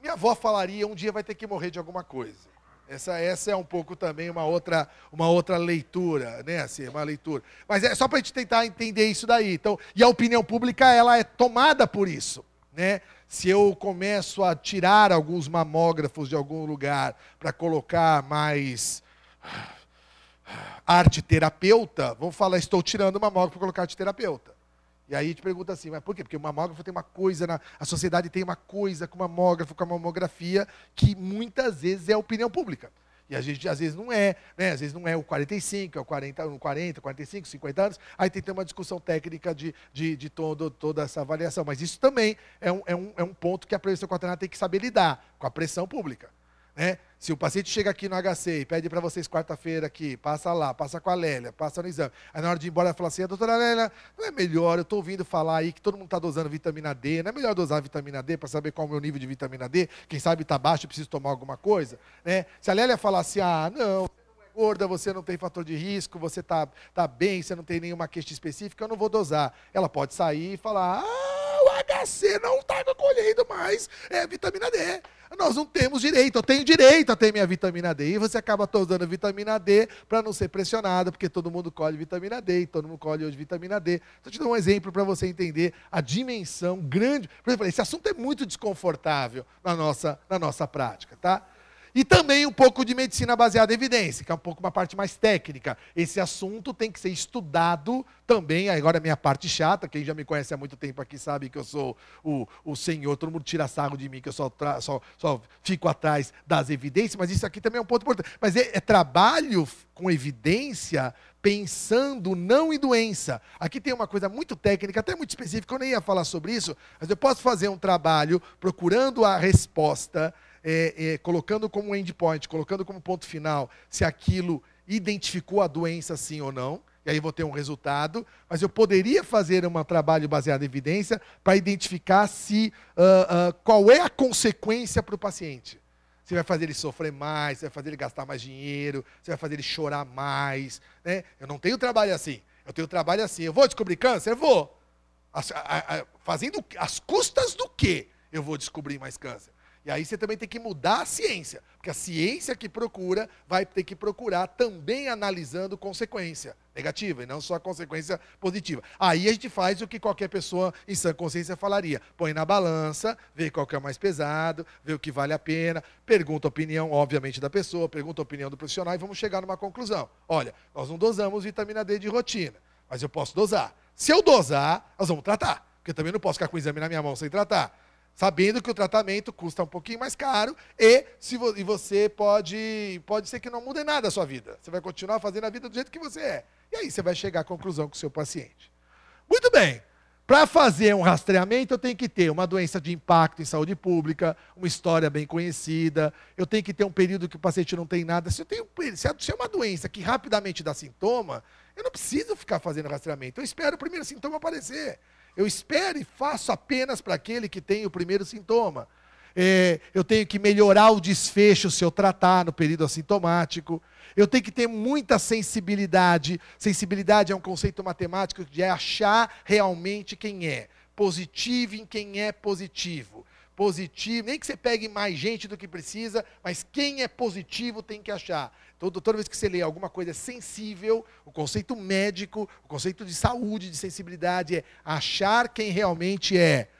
Minha avó falaria, um dia vai ter que morrer de alguma coisa. Essa, essa é um pouco também uma outra, uma outra leitura, né? Assim, uma leitura. Mas é só para a gente tentar entender isso daí. Então, e a opinião pública ela é tomada por isso, né? Se eu começo a tirar alguns mamógrafos de algum lugar para colocar mais arte terapeuta, vamos falar, estou tirando o mamógrafo para colocar arte terapeuta. E aí te pergunta assim, mas por quê? Porque o mamógrafo tem uma coisa, na, a sociedade tem uma coisa com o mamógrafo, com a mamografia, que muitas vezes é opinião pública. E a gente, às vezes, não é, né? Às vezes não é o 45, é o 40, 40 45, 50 anos. Aí tem que ter uma discussão técnica de, de, de todo, toda essa avaliação. Mas isso também é um, é um, é um ponto que a prevenção quaternária tem que saber lidar com a pressão pública. Né? Se o paciente chega aqui no HC e pede para vocês quarta-feira aqui, passa lá, passa com a Lélia, passa no exame. Aí na hora de ir embora fala assim, ah, doutora Lélia, não é melhor, eu estou ouvindo falar aí que todo mundo está dosando vitamina D, não é melhor dosar vitamina D para saber qual é o meu nível de vitamina D? Quem sabe está baixo, e preciso tomar alguma coisa? Né? Se a Lélia falar assim: ah, não, é gorda, você não tem fator de risco, você está tá bem, você não tem nenhuma queixa específica, eu não vou dosar. Ela pode sair e falar, ah, o HC não está colhendo mais é, vitamina D. Nós não temos direito. Eu tenho direito a ter minha vitamina D. E você acaba tosando vitamina D para não ser pressionado, porque todo mundo colhe vitamina D e todo mundo colhe hoje vitamina D. Então, eu te dou um exemplo para você entender a dimensão grande. Por exemplo, esse assunto é muito desconfortável na nossa, na nossa prática, tá? E também um pouco de medicina baseada em evidência, que é um pouco uma parte mais técnica. Esse assunto tem que ser estudado também. Agora é minha parte chata, quem já me conhece há muito tempo aqui sabe que eu sou o, o senhor, todo mundo tira sarro de mim, que eu só, só, só fico atrás das evidências, mas isso aqui também é um ponto importante. Mas é, é trabalho com evidência pensando não em doença. Aqui tem uma coisa muito técnica, até muito específica, eu nem ia falar sobre isso, mas eu posso fazer um trabalho procurando a resposta é, é, colocando como endpoint, colocando como ponto final, se aquilo identificou a doença sim ou não, e aí vou ter um resultado, mas eu poderia fazer um trabalho baseado em evidência para identificar se uh, uh, qual é a consequência para o paciente. Você vai fazer ele sofrer mais, você vai fazer ele gastar mais dinheiro, você vai fazer ele chorar mais. Né? Eu não tenho trabalho assim. Eu tenho trabalho assim. Eu vou descobrir câncer? vou. As, a, a, fazendo as custas do quê eu vou descobrir mais câncer? E aí você também tem que mudar a ciência, porque a ciência que procura vai ter que procurar também analisando consequência negativa e não só consequência positiva. Aí a gente faz o que qualquer pessoa em sã consciência falaria: põe na balança, vê qual que é o mais pesado, vê o que vale a pena, pergunta a opinião, obviamente, da pessoa, pergunta a opinião do profissional e vamos chegar numa conclusão. Olha, nós não dosamos vitamina D de rotina, mas eu posso dosar. Se eu dosar, nós vamos tratar, porque eu também não posso ficar com o exame na minha mão sem tratar sabendo que o tratamento custa um pouquinho mais caro e, se vo e você pode, pode ser que não mude nada a sua vida. Você vai continuar fazendo a vida do jeito que você é. E aí você vai chegar à conclusão com o seu paciente. Muito bem. Para fazer um rastreamento, eu tenho que ter uma doença de impacto em saúde pública, uma história bem conhecida, eu tenho que ter um período que o paciente não tem nada. Se, eu tenho, é, se é uma doença que rapidamente dá sintoma, eu não preciso ficar fazendo rastreamento. Eu espero o primeiro sintoma aparecer. Eu espero e faço apenas para aquele que tem o primeiro sintoma. É, eu tenho que melhorar o desfecho se eu tratar no período assintomático. Eu tenho que ter muita sensibilidade. Sensibilidade é um conceito matemático de é achar realmente quem é positivo em quem é positivo positivo, nem que você pegue mais gente do que precisa, mas quem é positivo tem que achar. Então, toda vez que você lê alguma coisa sensível, o conceito médico, o conceito de saúde, de sensibilidade, é achar quem realmente é.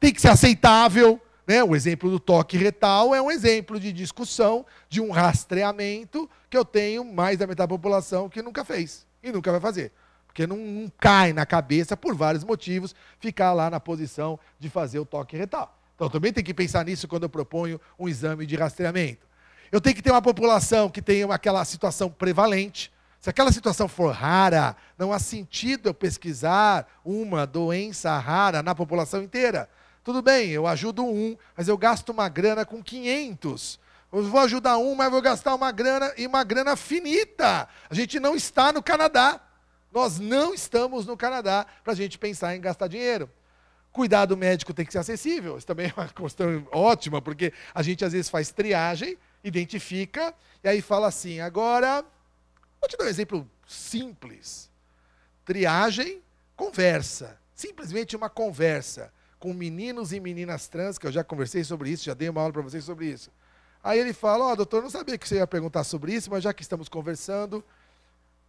Tem que ser aceitável. Né? O exemplo do toque retal é um exemplo de discussão, de um rastreamento que eu tenho mais da metade da população que nunca fez e nunca vai fazer. Porque não, não cai na cabeça, por vários motivos, ficar lá na posição de fazer o toque retal. Então também tem que pensar nisso quando eu proponho um exame de rastreamento. Eu tenho que ter uma população que tenha aquela situação prevalente. Se aquela situação for rara, não há sentido eu pesquisar uma doença rara na população inteira. Tudo bem, eu ajudo um, mas eu gasto uma grana com 500. Eu vou ajudar um, mas vou gastar uma grana e uma grana finita. A gente não está no Canadá. Nós não estamos no Canadá para a gente pensar em gastar dinheiro. Cuidado médico tem que ser acessível. Isso também é uma questão ótima, porque a gente às vezes faz triagem, identifica, e aí fala assim: agora, vou te dar um exemplo simples. Triagem, conversa. Simplesmente uma conversa com meninos e meninas trans, que eu já conversei sobre isso, já dei uma aula para vocês sobre isso. Aí ele fala: Ó, oh, doutor, não sabia que você ia perguntar sobre isso, mas já que estamos conversando,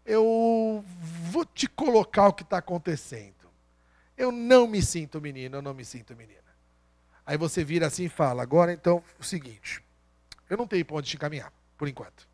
eu vou te colocar o que está acontecendo. Eu não me sinto menino, eu não me sinto menina. Aí você vira assim e fala: agora então, o seguinte, eu não tenho para onde te encaminhar, por enquanto.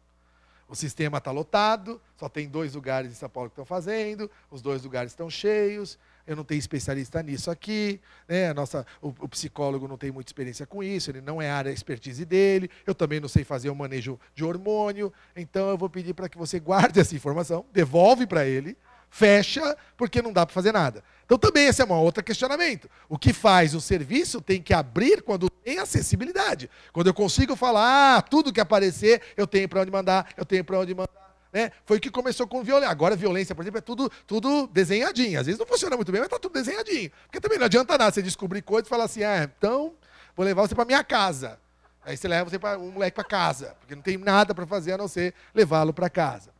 O sistema está lotado, só tem dois lugares em São Paulo que estão fazendo, os dois lugares estão cheios, eu não tenho especialista nisso aqui, né? nossa, o, o, psicólogo não tem muita experiência com isso, ele não é área expertise dele, eu também não sei fazer o um manejo de hormônio, então eu vou pedir para que você guarde essa informação, devolve para ele, fecha porque não dá para fazer nada. Então também esse é um outro questionamento. O que faz o serviço tem que abrir quando tem acessibilidade. Quando eu consigo falar, ah, tudo que aparecer, eu tenho para onde mandar, eu tenho para onde mandar. Né? Foi o que começou com violência. Agora violência, por exemplo, é tudo, tudo desenhadinho. Às vezes não funciona muito bem, mas está tudo desenhadinho. Porque também não adianta nada você descobrir coisas e falar assim, ah, então vou levar você para minha casa. Aí você leva você pra, um moleque para casa, porque não tem nada para fazer a não ser levá-lo para casa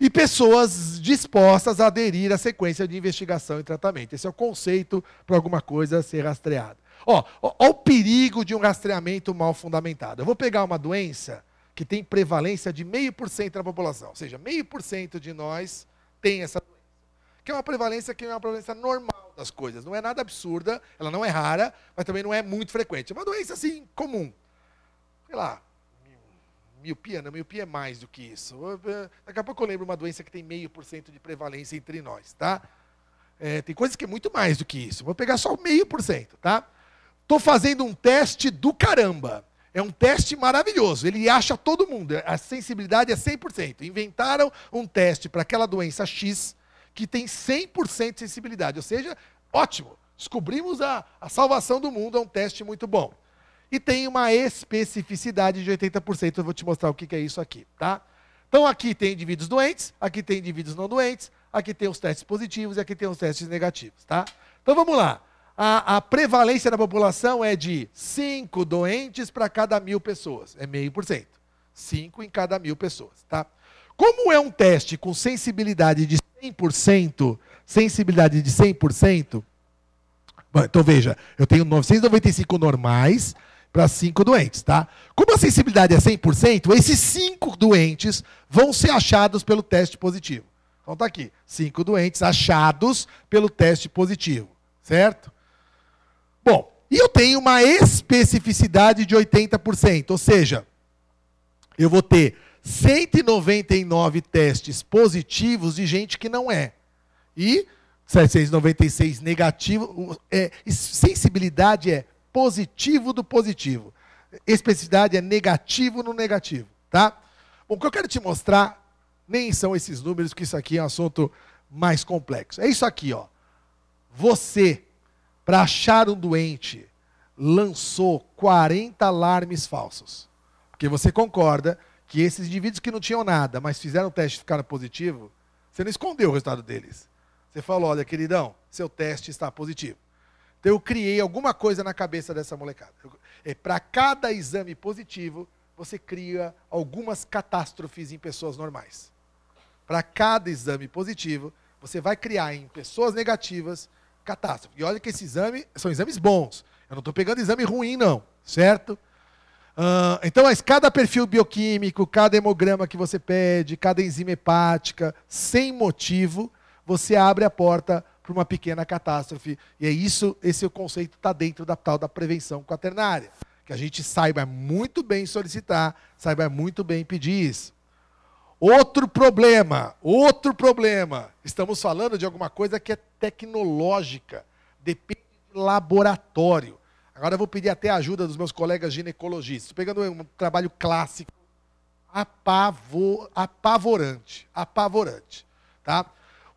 e pessoas dispostas a aderir à sequência de investigação e tratamento. Esse é o conceito para alguma coisa ser rastreada. Ó, ó, ó, o perigo de um rastreamento mal fundamentado. Eu vou pegar uma doença que tem prevalência de meio por cento da população, ou seja, meio por cento de nós tem essa doença, que é uma prevalência que não é uma prevalência normal das coisas, não é nada absurda, ela não é rara, mas também não é muito frequente. É uma doença assim comum. Sei lá, miopia, não, miopia é mais do que isso. Daqui a pouco eu lembro uma doença que tem meio por cento de prevalência entre nós, tá? É, tem coisas que é muito mais do que isso. Vou pegar só meio por cento, tá? Estou fazendo um teste do caramba. É um teste maravilhoso. Ele acha todo mundo. A sensibilidade é 100%. Inventaram um teste para aquela doença X que tem 100% de sensibilidade. Ou seja, ótimo. Descobrimos a, a salvação do mundo. É um teste muito bom e tem uma especificidade de 80%. Eu vou te mostrar o que, é isso aqui, tá? Então aqui tem indivíduos doentes, aqui tem indivíduos não doentes, aqui tem os testes positivos e aqui tem os testes negativos, tá? Então vamos lá. A, a prevalência da população é de 5 doentes para cada mil pessoas, é meio por cento. 5 em cada mil pessoas, tá? Como é um teste com sensibilidade de 100%, sensibilidade de 100%, então veja, eu tenho 995 normais, para cinco doentes, tá? Como a sensibilidade é 100%, esses cinco doentes vão ser achados pelo teste positivo. Então tá aqui, cinco doentes achados pelo teste positivo, certo? Bom, e eu tenho uma especificidade de 80%, ou seja, eu vou ter 199 testes positivos de gente que não é. E 796 negativo, é, sensibilidade é positivo do positivo. Especificidade é negativo no negativo, tá? Bom, o que eu quero te mostrar nem são esses números, que isso aqui é um assunto mais complexo. É isso aqui, ó. Você, para achar um doente, lançou 40 alarmes falsos. Porque você concorda que esses indivíduos que não tinham nada, mas fizeram o teste e ficaram positivo, você não escondeu o resultado deles. Você falou: olha, queridão, seu teste está positivo. Então eu criei alguma coisa na cabeça dessa molecada. É, Para cada exame positivo, você cria algumas catástrofes em pessoas normais. Para cada exame positivo, você vai criar em pessoas negativas catástrofe. E olha que esses exames são exames bons. Eu não estou pegando exame ruim, não, certo? Uh, então, mas cada perfil bioquímico, cada hemograma que você pede, cada enzima hepática, sem motivo, você abre a porta para uma pequena catástrofe. E é isso, esse é conceito está dentro da tal da prevenção quaternária. Que a gente saiba muito bem solicitar, saiba muito bem pedir isso. Outro problema, outro problema. Estamos falando de alguma coisa que é tecnológica, depende de laboratório. Agora eu vou pedir até a ajuda dos meus colegas ginecologistas. Pegando um trabalho clássico, apavor, apavorante, apavorante, tá?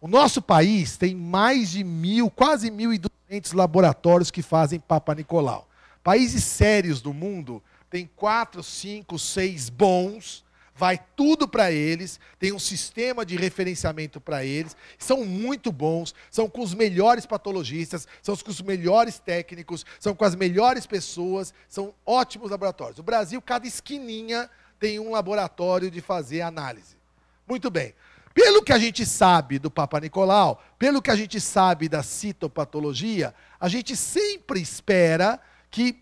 O nosso país tem mais de mil, quase 1.200 laboratórios que fazem Papa Nicolau. Países sérios do mundo têm quatro, cinco, seis bons, vai tudo para eles, tem um sistema de referenciamento para eles, são muito bons, são com os melhores patologistas, são com os melhores técnicos, são com as melhores pessoas, são ótimos laboratórios. O Brasil, cada esquininha tem um laboratório de fazer análise. Muito bem. Pelo que a gente sabe do Papa Nicolau, pelo que a gente sabe da citopatologia, a gente sempre espera que.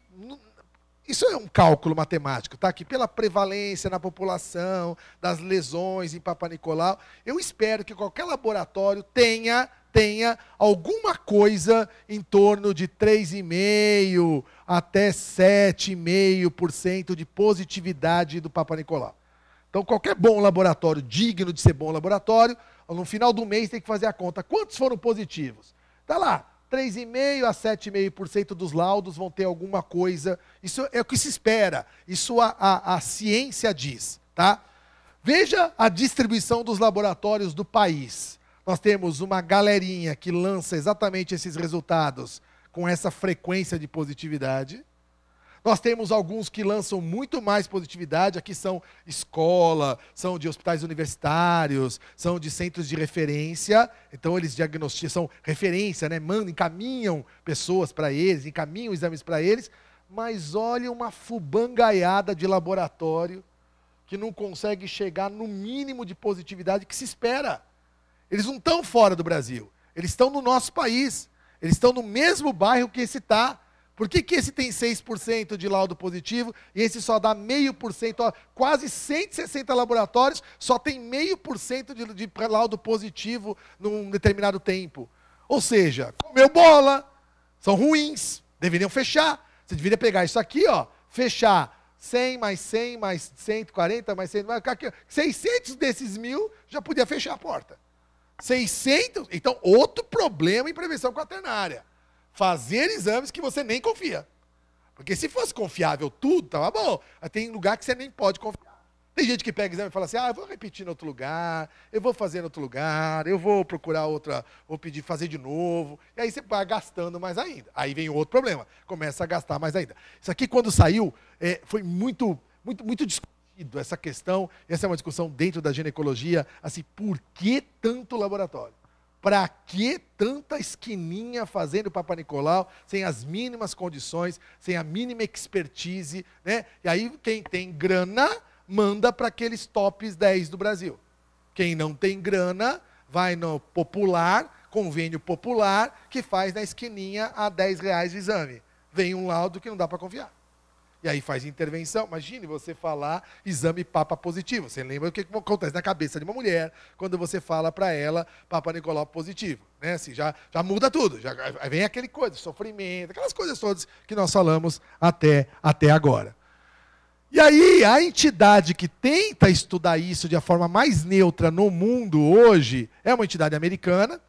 Isso é um cálculo matemático, tá? Que pela prevalência na população, das lesões em Papa Nicolau, eu espero que qualquer laboratório tenha tenha alguma coisa em torno de 3,5% até 7,5% de positividade do Papa Nicolau. Então, qualquer bom laboratório, digno de ser bom laboratório, no final do mês tem que fazer a conta. Quantos foram positivos? Está lá, 3,5% a 7,5% dos laudos vão ter alguma coisa. Isso é o que se espera. Isso a, a, a ciência diz. Tá? Veja a distribuição dos laboratórios do país. Nós temos uma galerinha que lança exatamente esses resultados com essa frequência de positividade. Nós temos alguns que lançam muito mais positividade, aqui são escola, são de hospitais universitários, são de centros de referência, então eles diagnosticam, são referência, né? Mandam, encaminham pessoas para eles, encaminham exames para eles, mas olha uma fubangaiada de laboratório que não consegue chegar no mínimo de positividade que se espera. Eles não estão fora do Brasil, eles estão no nosso país, eles estão no mesmo bairro que esse está. Por que, que esse tem 6% de laudo positivo e esse só dá 0,5%? Quase 160 laboratórios só tem 0,5% de, de laudo positivo num determinado tempo. Ou seja, comeu bola, são ruins, deveriam fechar. Você deveria pegar isso aqui, ó, fechar 100 mais 100 mais 140 mais 100, mais, 600 desses mil já podia fechar a porta. 600, então outro problema em prevenção quaternária fazer exames que você nem confia. Porque se fosse confiável tudo, tava bom. Mas tem lugar que você nem pode confiar. Tem gente que pega exame e fala assim: ah, eu vou repetir em outro lugar, eu vou fazer em outro lugar, eu vou procurar outra, vou pedir, fazer de novo. E aí você vai gastando mais ainda. Aí vem outro problema, começa a gastar mais ainda. Isso aqui, quando saiu, é, foi muito, muito, muito discutido essa questão. Essa é uma discussão dentro da ginecologia, assim, por que tanto laboratório? Para que tanta esquininha fazendo Papa Nicolau, sem as mínimas condições, sem a mínima expertise, né? E aí quem tem grana manda para aqueles tops 10 do Brasil. Quem não tem grana vai no popular, convênio popular, que faz na esquininha a 10 reais o exame. Vem um laudo que não dá para confiar. E aí faz intervenção. Imagine você falar exame Papa positivo. Você lembra o que acontece na cabeça de uma mulher quando você fala para ela Papa Nicolau positivo. Né? Assim, já, já muda tudo. Já, vem aquele coisa, sofrimento, aquelas coisas todas que nós falamos até, até agora. E aí, a entidade que tenta estudar isso de a forma mais neutra no mundo hoje é uma entidade americana.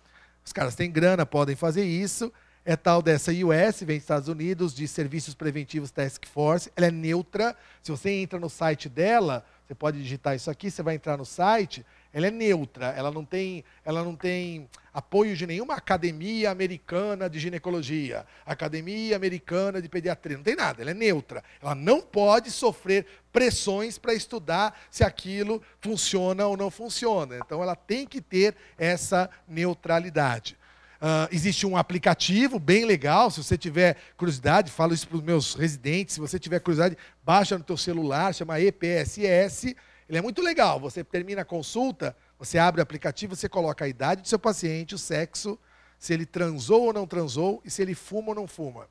Os caras têm grana, podem fazer isso é tal dessa US, vem dos Estados Unidos, de Serviços Preventivos Task Force. Ela é neutra. Se você entra no site dela, você pode digitar isso aqui, você vai entrar no site, ela é neutra, ela não tem, ela não tem apoio de nenhuma academia americana de ginecologia, academia americana de pediatria, não tem nada, ela é neutra. Ela não pode sofrer pressões para estudar se aquilo funciona ou não funciona. Então ela tem que ter essa neutralidade. Uh, existe um aplicativo bem legal, se você tiver curiosidade, falo isso para os meus residentes, se você tiver curiosidade, baixa no teu celular, chama EPSS, ele é muito legal. Você termina a consulta, você abre o aplicativo, você coloca a idade do seu paciente, o sexo, se ele transou ou não transou e se ele fuma ou não fuma.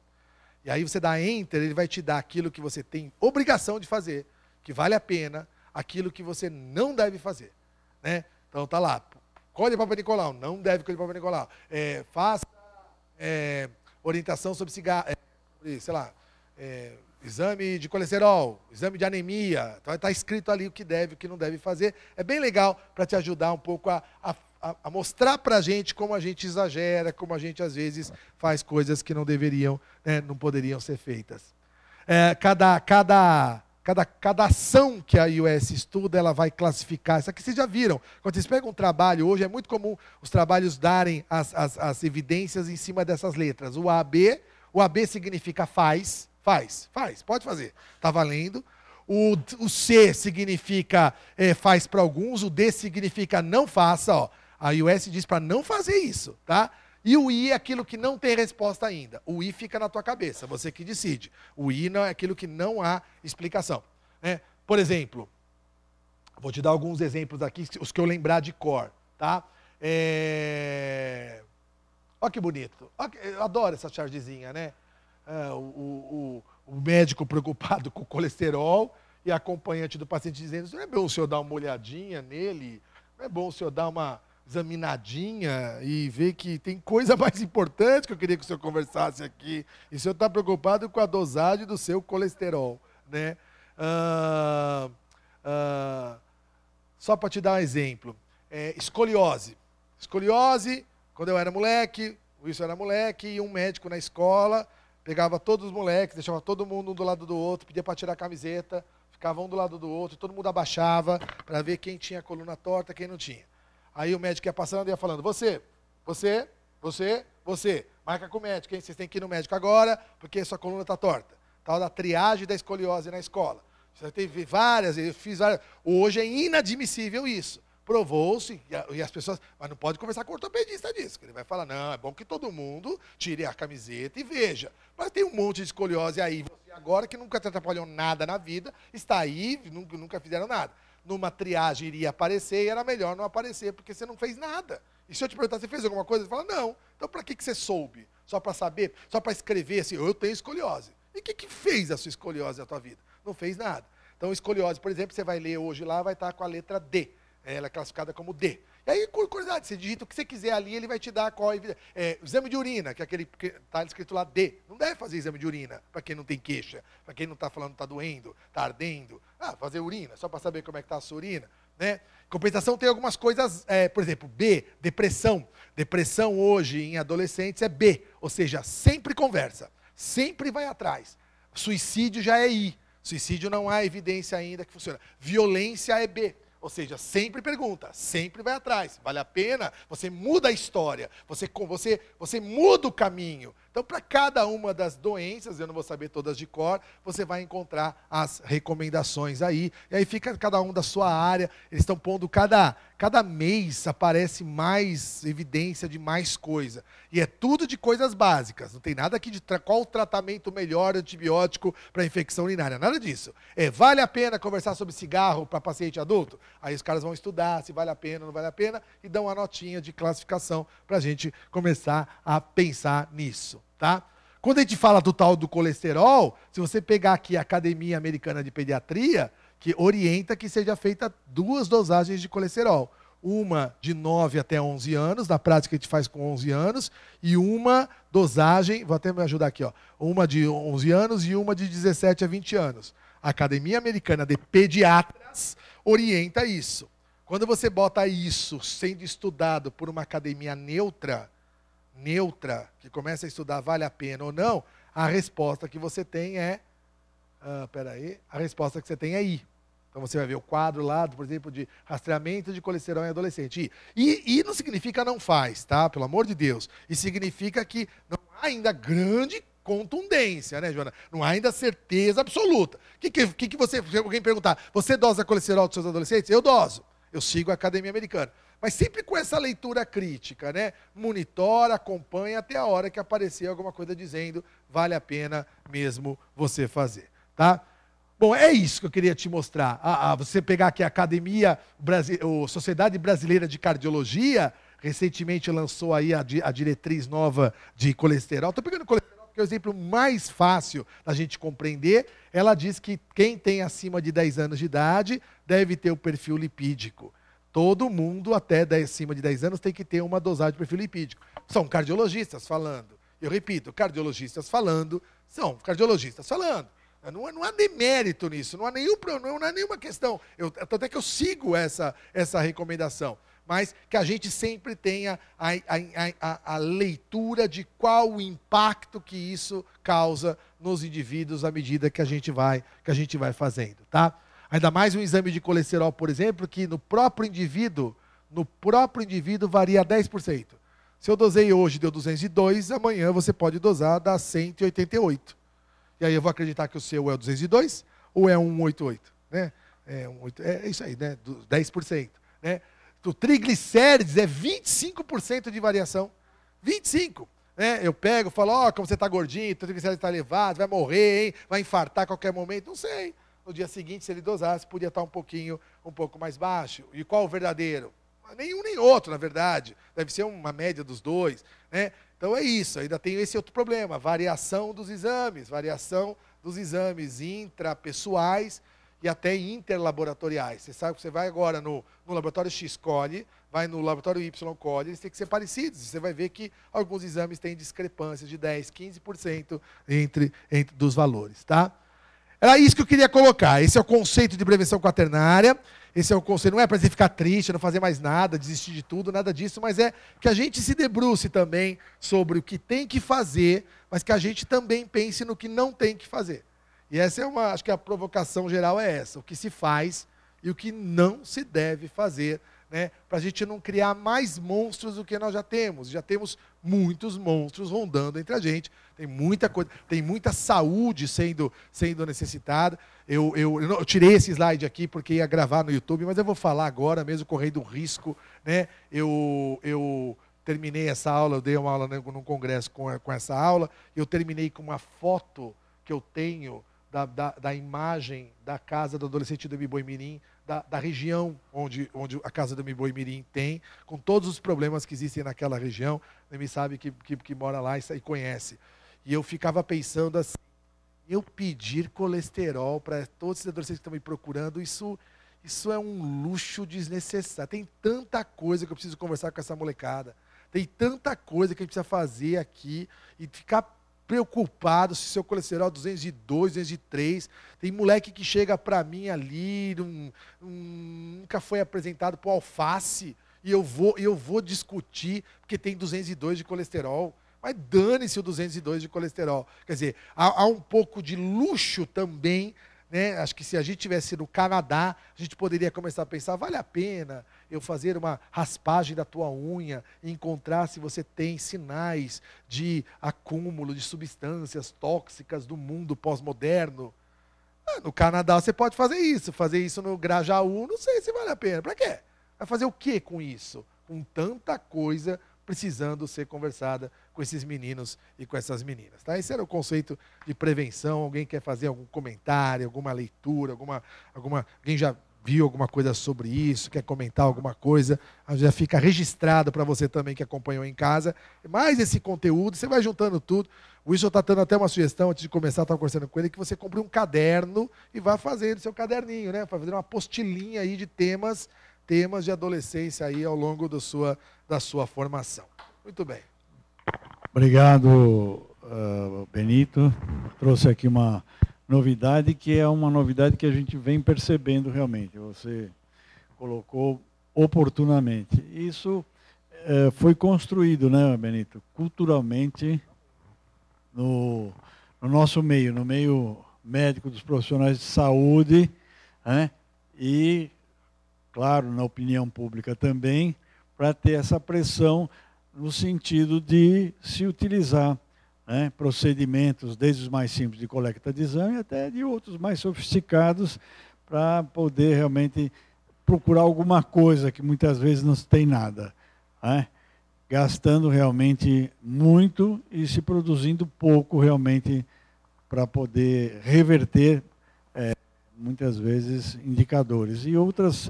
E aí você dá enter, ele vai te dar aquilo que você tem obrigação de fazer, que vale a pena, aquilo que você não deve fazer, né? Então tá lá, colhe Papa Nicolau, não deve colher Papa Nicolau. É, faça é, orientação sobre cigarro, é, sei lá, é, exame de colesterol, exame de anemia. Então está escrito ali o que deve e o que não deve fazer. É bem legal para te ajudar um pouco a, a, a mostrar para a gente como a gente exagera, como a gente às vezes faz coisas que não deveriam, né, não poderiam ser feitas. É, cada, cada cada, cada ação que a iOS estuda, ela vai classificar. Isso aqui vocês já viram. Quando vocês pegam um trabalho, hoje é muito comum os trabalhos darem as, as, as evidências em cima dessas letras. O AB, o AB significa faz, faz, faz, pode fazer, está valendo. O, o C significa é, faz para alguns, o D significa não faça, ó. A iOS diz para não fazer isso, tá? E o I é aquilo que não tem resposta ainda. O I fica na tua cabeça, você que decide. O I não é aquilo que não há explicação. Né? Por exemplo, vou te dar alguns exemplos aqui, os que eu lembrar de cor. Tá? É... Olha que bonito. Eu adoro essa chargezinha, né? É, o, o, o médico preocupado com o colesterol e acompanhante do paciente dizendo: não é bom o senhor dar uma olhadinha nele? Não é bom o senhor dar uma examinadinha e ver que tem coisa mais importante que eu queria que o senhor conversasse aqui. E o senhor está preocupado com a dosagem do seu colesterol, né? Ah, ah, só para te dar um exemplo, é, escoliose. Escoliose, quando eu era moleque, o Wilson era moleque, e um médico na escola pegava todos os moleques, deixava todo mundo um do lado do outro, pedia para tirar a camiseta, ficava um do lado do outro, todo mundo abaixava para ver quem tinha a coluna torta, quem não tinha. Aí o médico ia passando e ia falando: Você, você, você, você. Marca com o médico, hein? Vocês têm que ir no médico agora, porque sua coluna está torta. Tal da triagem da escoliose na escola. Você teve várias, eu fiz várias. Hoje é inadmissível isso. Provou-se, e as pessoas. Mas não pode conversar com o ortopedista disso, que ele vai falar: não, é bom que todo mundo tire a camiseta e veja. Mas tem um monte de escoliose aí, você agora que nunca te atrapalhou nada na vida, está aí, nunca, nunca fizeram nada numa triagem iria aparecer e era melhor não aparecer, porque você não fez nada. E se eu te perguntar, você fez alguma coisa? Você fala, não. Então, para que, que você soube? Só para saber? Só para escrever assim, eu tenho escoliose. E o que, que fez a sua escoliose na tua vida? Não fez nada. Então, escoliose, por exemplo, você vai ler hoje lá, vai estar com a letra D. Ela é classificada como D. E aí, curiosidade, você digita o que você quiser ali, ele vai te dar qual é, é exame de urina, que é aquele que está escrito lá D. Não deve fazer exame de urina, para quem não tem queixa, para quem não está falando que está doendo, está ardendo. Ah, fazer urina, só para saber como é que está a sua urina. Né? Compensação tem algumas coisas, é, por exemplo, B, depressão. Depressão hoje em adolescentes é B, ou seja, sempre conversa, sempre vai atrás. Suicídio já é I. Suicídio não há evidência ainda que funciona. Violência é B, ou seja, sempre pergunta, sempre vai atrás. Vale a pena? Você muda a história, você, você, você muda o caminho. Então, para cada uma das doenças, eu não vou saber todas de cor, você vai encontrar as recomendações aí. E aí fica cada um da sua área. Eles estão pondo cada, cada mês aparece mais evidência de mais coisa. E é tudo de coisas básicas. Não tem nada aqui de tra qual o tratamento melhor antibiótico para infecção urinária. Nada disso. É, vale a pena conversar sobre cigarro para paciente adulto? Aí os caras vão estudar se vale a pena ou não vale a pena e dão uma notinha de classificação para a gente começar a pensar nisso tá? Quando a gente fala do tal do colesterol, se você pegar aqui a Academia Americana de Pediatria, que orienta que seja feita duas dosagens de colesterol. Uma de 9 até 11 anos, na prática a gente faz com 11 anos, e uma dosagem, vou até me ajudar aqui, ó, uma de 11 anos e uma de 17 a 20 anos. A Academia Americana de Pediatras orienta isso. Quando você bota isso sendo estudado por uma academia neutra, neutra, que começa a estudar vale a pena ou não, a resposta que você tem é. Uh, peraí, a resposta que você tem é I. Então você vai ver o quadro lá, por exemplo, de rastreamento de colesterol em adolescente. I, I, I não significa não faz, tá? Pelo amor de Deus. E significa que não há ainda grande contundência, né, Joana? Não há ainda certeza absoluta. O que, que, que você, alguém perguntar, você dosa colesterol dos seus adolescentes? Eu doso. Eu sigo a academia americana. Mas sempre com essa leitura crítica, né? Monitora, acompanha até a hora que aparecer alguma coisa dizendo vale a pena mesmo você fazer, tá? Bom, é isso que eu queria te mostrar. Ah, ah, você pegar aqui a Academia, Brasi Sociedade Brasileira de Cardiologia, recentemente lançou aí a, di a diretriz nova de colesterol. Estou pegando colesterol porque é o exemplo mais fácil da gente compreender. Ela diz que quem tem acima de 10 anos de idade deve ter o perfil lipídico. Todo mundo até 10, acima de 10 anos tem que ter uma dosagem de perfil lipídico. São cardiologistas falando. Eu repito, cardiologistas falando, são cardiologistas falando. Não, não há demérito nisso, não há, nenhum, não há nenhuma questão. Eu, até que eu sigo essa, essa recomendação. Mas que a gente sempre tenha a, a, a, a leitura de qual o impacto que isso causa nos indivíduos à medida que a gente vai, que a gente vai fazendo. Tá? Ainda mais um exame de colesterol, por exemplo, que no próprio indivíduo, no próprio indivíduo varia 10%. Se eu dosei hoje deu 202, amanhã você pode dosar dá 188. E aí eu vou acreditar que o seu é o 202 ou é 188, né? É, um, é isso aí, né? Do 10%, né? O triglicérides é 25% de variação. 25. Né? Eu pego, falo, ó, oh, como você está gordinho, o triglicérides está elevado, vai morrer, hein? vai infartar a qualquer momento, não sei no dia seguinte, se ele dosasse, podia estar um pouquinho, um pouco mais baixo. E qual o verdadeiro? Nenhum nem outro, na verdade. Deve ser uma média dos dois. Né? Então é isso. Ainda tem esse outro problema: variação dos exames, variação dos exames intrapessoais e até interlaboratoriais. Você sabe que você vai agora no, no laboratório X colhe, vai no laboratório Y colhe, eles têm que ser parecidos. Você vai ver que alguns exames têm discrepâncias de 10, 15% entre, entre dos valores, tá? Era isso que eu queria colocar. Esse é o conceito de prevenção quaternária. Esse é o conceito. Não é para você ficar triste, não fazer mais nada, desistir de tudo, nada disso, mas é que a gente se debruce também sobre o que tem que fazer, mas que a gente também pense no que não tem que fazer. E essa é uma, acho que a provocação geral é essa: o que se faz e o que não se deve fazer né, para a gente não criar mais monstros do que nós já temos. Já temos muitos monstros rondando entre a gente. Tem muita coisa, tem muita saúde sendo, sendo necessitada. Eu, eu, eu, tirei esse slide aqui porque ia gravar no YouTube, mas eu vou falar agora, mesmo correndo um risco. Né? Eu, eu terminei essa aula, eu dei uma aula num congresso com, com essa aula, eu terminei com uma foto que eu tenho da, da, da imagem da casa do adolescente do Biboi Mirim, da, da região onde, onde a Casa do Miboi Mirim tem, com todos os problemas que existem naquela região. Ele sabe que, que, que mora lá e, e conhece. E eu ficava pensando assim, eu pedir colesterol para todos os adolescentes que estão me procurando, isso, isso é um luxo desnecessário. Tem tanta coisa que eu preciso conversar com essa molecada. Tem tanta coisa que a gente precisa fazer aqui e ficar preocupado se seu colesterol é 202, 203. Tem moleque que chega para mim ali, nunca foi apresentado para alface, e eu vou, eu vou discutir porque tem 202 de colesterol. Mas dane-se o 202 de colesterol. Quer dizer, há, há um pouco de luxo também né? Acho que se a gente tivesse no Canadá, a gente poderia começar a pensar: vale a pena eu fazer uma raspagem da tua unha e encontrar se você tem sinais de acúmulo de substâncias tóxicas do mundo pós-moderno? Ah, no Canadá você pode fazer isso, fazer isso no Grajaú, não sei se vale a pena. Para quê? Vai fazer o que com isso? Com tanta coisa precisando ser conversada com esses meninos e com essas meninas. Tá? Esse era o conceito de prevenção. Alguém quer fazer algum comentário, alguma leitura, alguma, alguma, alguém já viu alguma coisa sobre isso, quer comentar alguma coisa, já fica registrado para você também que acompanhou em casa. Mais esse conteúdo, você vai juntando tudo. O Wilson está dando até uma sugestão, antes de começar, estava conversando com ele, que você compre um caderno e vá fazendo seu caderninho, né? Vai fazer uma postilinha aí de temas temas de adolescência aí ao longo do sua, da sua formação. Muito bem. Obrigado, ah, Benito. Trouxe aqui uma novidade que é uma novidade que a gente vem percebendo realmente. Você colocou oportunamente. Isso eh, foi construído, né, Benito, culturalmente no, no, nosso meio, no meio médico dos profissionais de saúde, né, e claro, na opinião pública também, para ter essa pressão no sentido de se utilizar né, procedimentos, desde os mais simples de coleta de exame até de outros mais sofisticados, para poder realmente procurar alguma coisa que muitas vezes não tem nada, né? gastando realmente muito e se produzindo pouco realmente para poder reverter é, muitas vezes indicadores e outras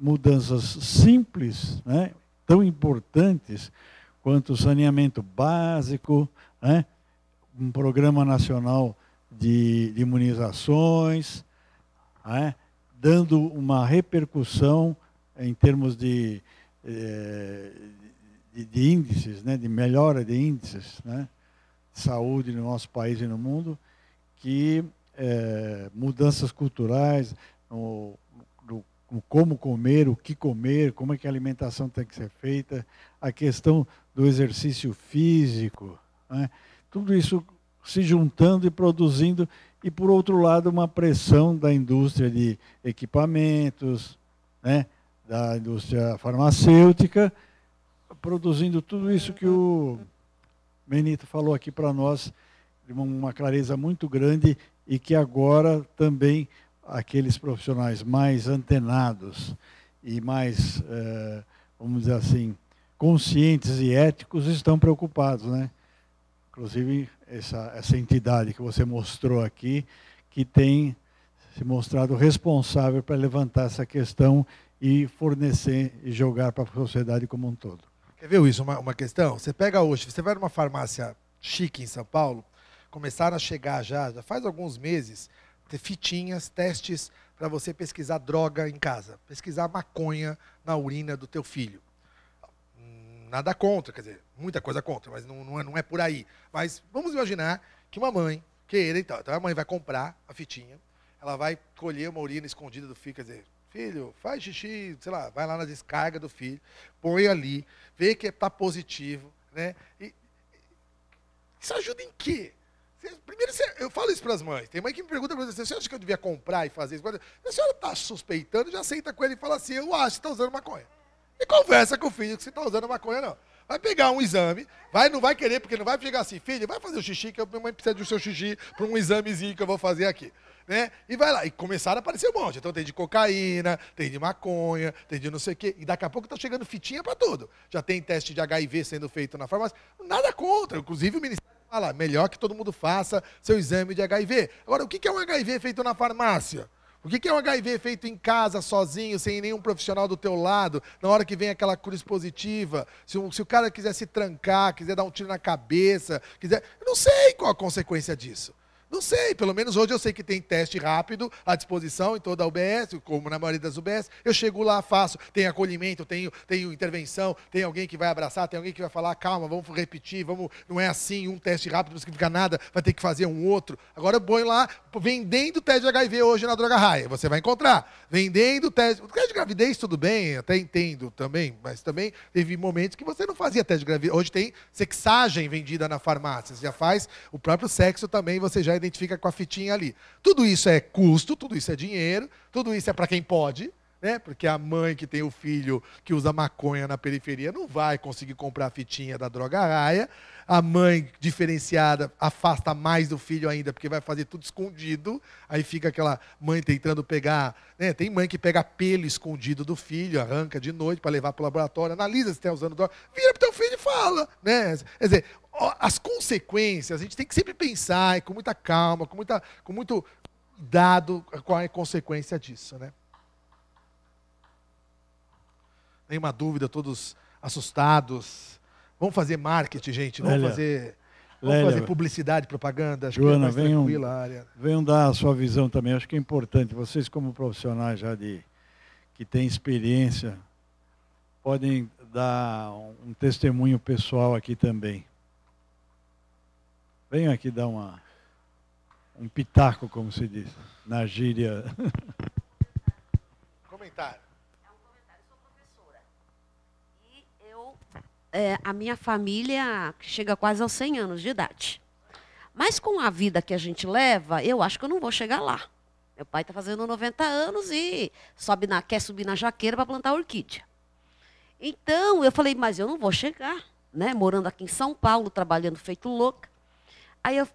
mudanças simples, né, tão importantes quanto o saneamento básico, né, um programa nacional de, de imunizações, né, dando uma repercussão em termos de, eh, de, de índices, né, de melhora de índices né, de saúde no nosso país e no mundo, que é, mudanças culturais, no, como comer, o que comer, como é que a alimentação tem que ser feita, a questão do exercício físico, né? tudo isso se juntando e produzindo, e por outro lado, uma pressão da indústria de equipamentos, né? da indústria farmacêutica, produzindo tudo isso que o Benito falou aqui para nós, de uma clareza muito grande, e que agora também aqueles profissionais mais antenados e mais, eh, vamos dizer assim, conscientes e éticos estão preocupados, né? Inclusive essa, essa entidade que você mostrou aqui, que tem se mostrado responsável para levantar essa questão e fornecer e jogar para a sociedade como um todo. Quer ver isso? Uma, uma questão. Você pega hoje, você vai numa farmácia chique em São Paulo, começaram a chegar já, já faz alguns meses, fitinhas, testes para você pesquisar droga em casa, pesquisar maconha na urina do teu filho. Nada contra, quer dizer, muita coisa contra, mas não, não, é, não é por aí. Mas vamos imaginar que uma mãe queira, então, então a mãe vai comprar a fitinha, ela vai colher uma urina escondida do filho, quer dizer, filho, faz xixi, sei lá, vai lá na descarga do filho, põe ali, vê que está positivo, né? E, isso ajuda em quê? Primeiro, eu falo isso para as mães. Tem mãe que me pergunta para você, você acha que eu devia comprar e fazer isso? A senhora está suspeitando, já aceita com ele e fala assim, eu acho que está usando maconha. E conversa com o filho que você está usando maconha, não. Vai pegar um exame, vai, não vai querer, porque não vai chegar assim, filho, vai fazer o xixi, que a minha mãe precisa do seu xixi para um examezinho que eu vou fazer aqui. Né? E vai lá. E começaram a aparecer um monte. Então tem de cocaína, tem de maconha, tem de não sei o quê. E daqui a pouco está chegando fitinha para tudo. Já tem teste de HIV sendo feito na farmácia. Nada contra. Inclusive o Ministério fala, melhor que todo mundo faça seu exame de HIV. Agora, o que é um HIV feito na farmácia? O que é um HIV feito em casa, sozinho, sem nenhum profissional do teu lado, na hora que vem aquela cruz positiva, se, um, se o cara quiser se trancar, quiser dar um tiro na cabeça, quiser. Eu não sei qual a consequência disso. Não sei, pelo menos hoje eu sei que tem teste rápido à disposição em toda a UBS, como na maioria das UBS. Eu chego lá, faço, tem acolhimento, tenho, tenho intervenção, tem alguém que vai abraçar, tem alguém que vai falar, calma, vamos repetir, vamos, não é assim, um teste rápido não significa nada, vai ter que fazer um outro. Agora eu ponho lá, vendendo teste de HIV hoje na Droga Raia, você vai encontrar. Vendendo teste, teste de gravidez tudo bem, até entendo também, mas também teve momentos que você não fazia teste de gravidez. Hoje tem sexagem vendida na farmácia, você já faz o próprio sexo também, você já identifica com a fitinha ali. Tudo isso é custo, tudo isso é dinheiro, tudo isso é para quem pode, né? Porque a mãe que tem o filho que usa maconha na periferia não vai conseguir comprar a fitinha da droga raia. A mãe diferenciada afasta mais do filho ainda, porque vai fazer tudo escondido. Aí fica aquela mãe tentando pegar. Né? Tem mãe que pega pelo escondido do filho, arranca de noite para levar para o laboratório, analisa se está usando droga, vira para o teu filho e fala. Né? Quer dizer, as consequências, a gente tem que sempre pensar com muita calma, com, muita, com muito cuidado com é a consequência disso, né? Nenhuma dúvida, todos assustados. Vamos fazer marketing, gente, vamos Lélia, fazer... Vamos Lélia, fazer publicidade, propaganda, acho Joana, que é venham, venham dar a sua visão também, acho que é importante. Vocês, como profissionais já de que têm experiência, podem dar um testemunho pessoal aqui também. Venho aqui dar uma, um pitaco, como se diz, na gíria. Comentário. É um comentário. Eu sou professora. E eu, é, a minha família chega quase aos 100 anos de idade. Mas com a vida que a gente leva, eu acho que eu não vou chegar lá. Meu pai está fazendo 90 anos e sobe na, quer subir na jaqueira para plantar orquídea. Então, eu falei, mas eu não vou chegar, né? Morando aqui em São Paulo, trabalhando feito louca. Aí eu,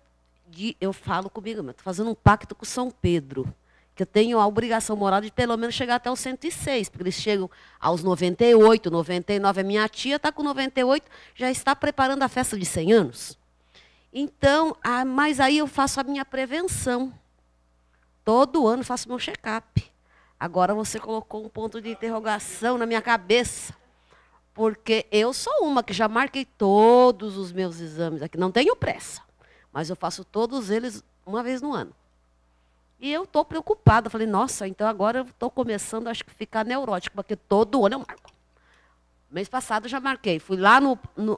eu falo comigo, estou fazendo um pacto com São Pedro, que eu tenho a obrigação moral de pelo menos chegar até os 106, porque eles chegam aos 98, 99. A minha tia está com 98, já está preparando a festa de 100 anos. Então, ah, mas aí eu faço a minha prevenção. Todo ano faço meu check-up. Agora você colocou um ponto de interrogação na minha cabeça. Porque eu sou uma que já marquei todos os meus exames aqui, não tenho pressa. Mas eu faço todos eles uma vez no ano. E eu estou preocupada. Falei, nossa, então agora eu estou começando acho que ficar neurótico, porque todo ano eu marco. Mês passado eu já marquei. Fui lá no, no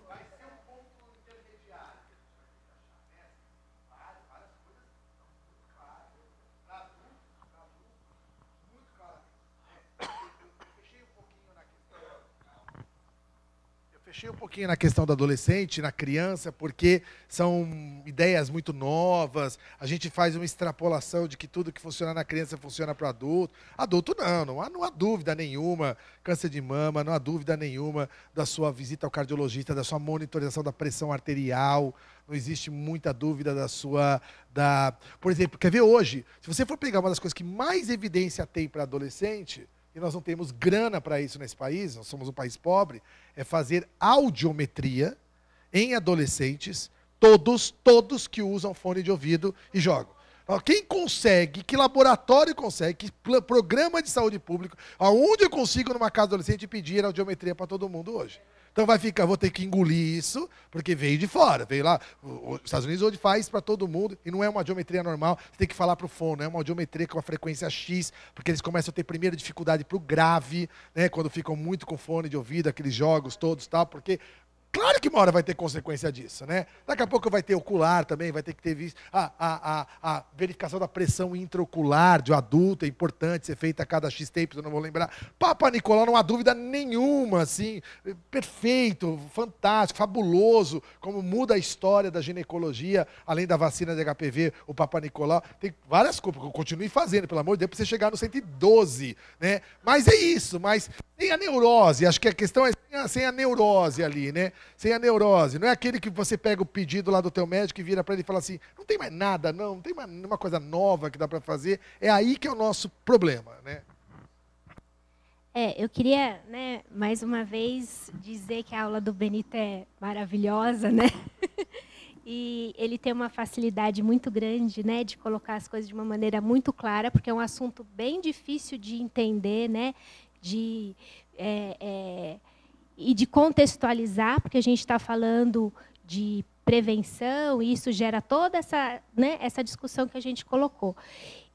mexer um pouquinho na questão do adolescente, na criança, porque são ideias muito novas. A gente faz uma extrapolação de que tudo que funciona na criança funciona para o adulto. Adulto não, não há, não há dúvida nenhuma. Câncer de mama, não há dúvida nenhuma da sua visita ao cardiologista, da sua monitorização da pressão arterial. Não existe muita dúvida da sua. Da... Por exemplo, quer ver hoje? Se você for pegar uma das coisas que mais evidência tem para adolescente e nós não temos grana para isso nesse país, nós somos um país pobre, é fazer audiometria em adolescentes, todos, todos que usam fone de ouvido e jogam. Quem consegue, que laboratório consegue, que programa de saúde pública, aonde eu consigo numa casa adolescente pedir audiometria para todo mundo hoje? Então vai ficar, vou ter que engolir isso, porque veio de fora, veio lá. Os Estados Unidos hoje faz para todo mundo, e não é uma geometria normal, você tem que falar para o fono, é uma geometria com a frequência X, porque eles começam a ter primeiro dificuldade para o grave, né, quando ficam muito com fone de ouvido, aqueles jogos todos tal, porque Claro que uma hora vai ter consequência disso, né? Daqui a pouco vai ter ocular também, vai ter que ter visto. A, a, a, a verificação da pressão intraocular de um adulto é importante ser feita a cada X tempo, eu não vou lembrar. Papa Nicolau, não há dúvida nenhuma, assim, perfeito, fantástico, fabuloso, como muda a história da ginecologia, além da vacina de HPV, o Papa Nicolau. Tem várias eu continue fazendo, pelo amor de Deus, para você chegar no 112, né? Mas é isso, mas tem a neurose, acho que a questão é sem a, sem a, neurose ali, né? Sem a neurose. Não é aquele que você pega o pedido lá do teu médico e vira para ele e fala assim, não tem mais nada, não, não tem mais nenhuma coisa nova que dá para fazer. É aí que é o nosso problema, né? É, eu queria, né, mais uma vez dizer que a aula do Benito é maravilhosa, né? e ele tem uma facilidade muito grande, né, de colocar as coisas de uma maneira muito clara, porque é um assunto bem difícil de entender, né? de é, é, e de contextualizar, porque a gente está falando de prevenção, e isso gera toda essa, né, essa discussão que a gente colocou.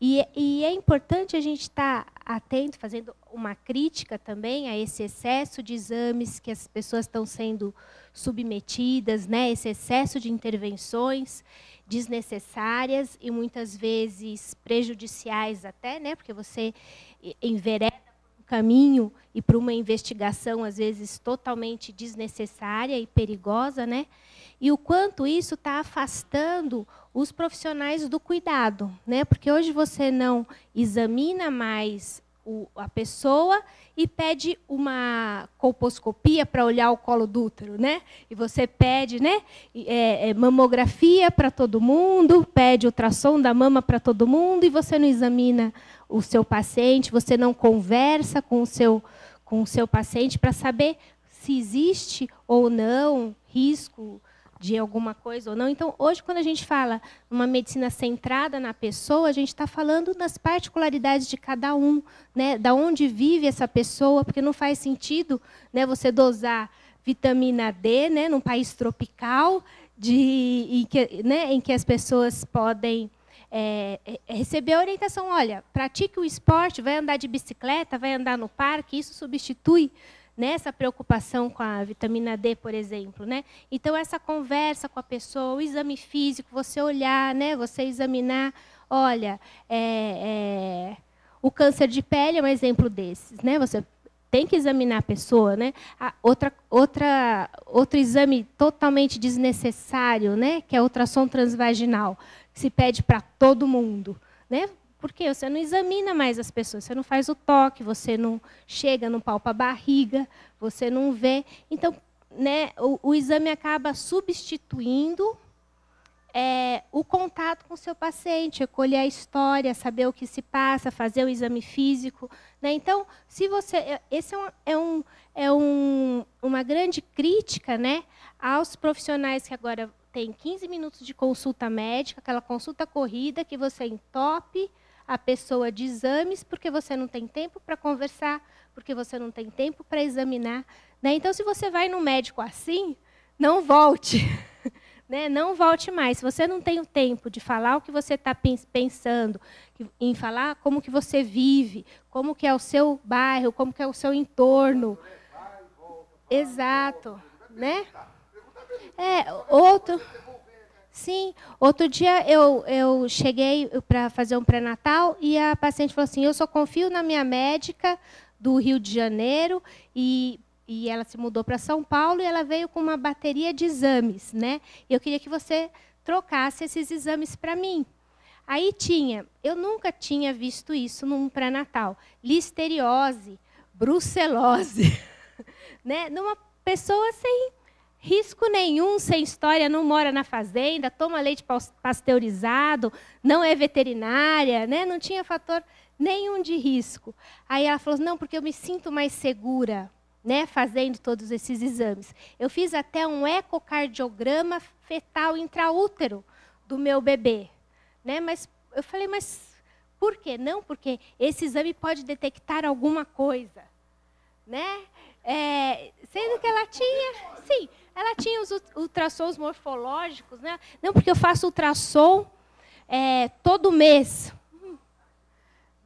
E, e é importante a gente estar tá atento, fazendo uma crítica também a esse excesso de exames que as pessoas estão sendo submetidas, né, esse excesso de intervenções desnecessárias e muitas vezes prejudiciais até, né, porque você envereda caminho e para uma investigação, às vezes, totalmente desnecessária e perigosa, né? E o quanto isso está afastando os profissionais do cuidado, né? Porque hoje você não examina mais o, a pessoa e pede uma colposcopia para olhar o colo do útero, né? E você pede, né? É, é, mamografia para todo mundo, pede ultrassom da mama para todo mundo e você não examina o seu paciente, você não conversa com o seu, com o seu paciente para saber se existe ou não risco de alguma coisa ou não. Então, hoje, quando a gente fala uma medicina centrada na pessoa, a gente está falando das particularidades de cada um, né? da onde vive essa pessoa, porque não faz sentido né, você dosar vitamina D né, num país tropical de, em, que, né, em que as pessoas podem é, é, receber a orientação, olha, pratique o esporte, vai andar de bicicleta, vai andar no parque, isso substitui nessa né, preocupação com a vitamina D, por exemplo, né? Então essa conversa com a pessoa, o exame físico, você olhar, né? Você examinar, olha, é, é, o câncer de pele é um exemplo desses, né? Você tem que examinar a pessoa, né? A outra, outra, outro exame totalmente desnecessário, né? Que é o ultrassom transvaginal se pede para todo mundo, né? Porque você não examina mais as pessoas, você não faz o toque, você não chega, não palpa a barriga, você não vê. Então, né, o, o exame acaba substituindo é, o contato com o seu paciente, colher a história, saber o que se passa, fazer o exame físico. Né? Então, se você. É, esse é, um, é, um, é um, uma grande crítica né, aos profissionais que agora tem 15 minutos de consulta médica, aquela consulta corrida que você entope a pessoa de exames, porque você não tem tempo para conversar, porque você não tem tempo para examinar. Né? Então, se você vai no médico assim, não volte. Né? Não volte mais. Se você não tem o tempo de falar o que você está pensando, em falar como que você vive, como que é o seu bairro, como que é o seu entorno. Exato. Né? É, outro. Sim, outro dia eu, eu cheguei para fazer um pré-natal e a paciente falou assim: Eu só confio na minha médica do Rio de Janeiro e, e ela se mudou para São Paulo e ela veio com uma bateria de exames, né? Eu queria que você trocasse esses exames para mim. Aí tinha, eu nunca tinha visto isso num pré-natal: listeriose, brucelose, né? Numa pessoa sem risco nenhum sem história, não mora na fazenda, toma leite pasteurizado, não é veterinária, né? não tinha fator nenhum de risco. Aí ela falou: não, porque eu me sinto mais segura. Né, fazendo todos esses exames. Eu fiz até um ecocardiograma fetal intraútero do meu bebê. Né? Mas eu falei, mas por quê? Não, porque esse exame pode detectar alguma coisa. Né? É, sendo que ela tinha. Sim, ela tinha os ultrassons morfológicos, né? Não, porque eu faço ultrassom é, todo mês. Hum.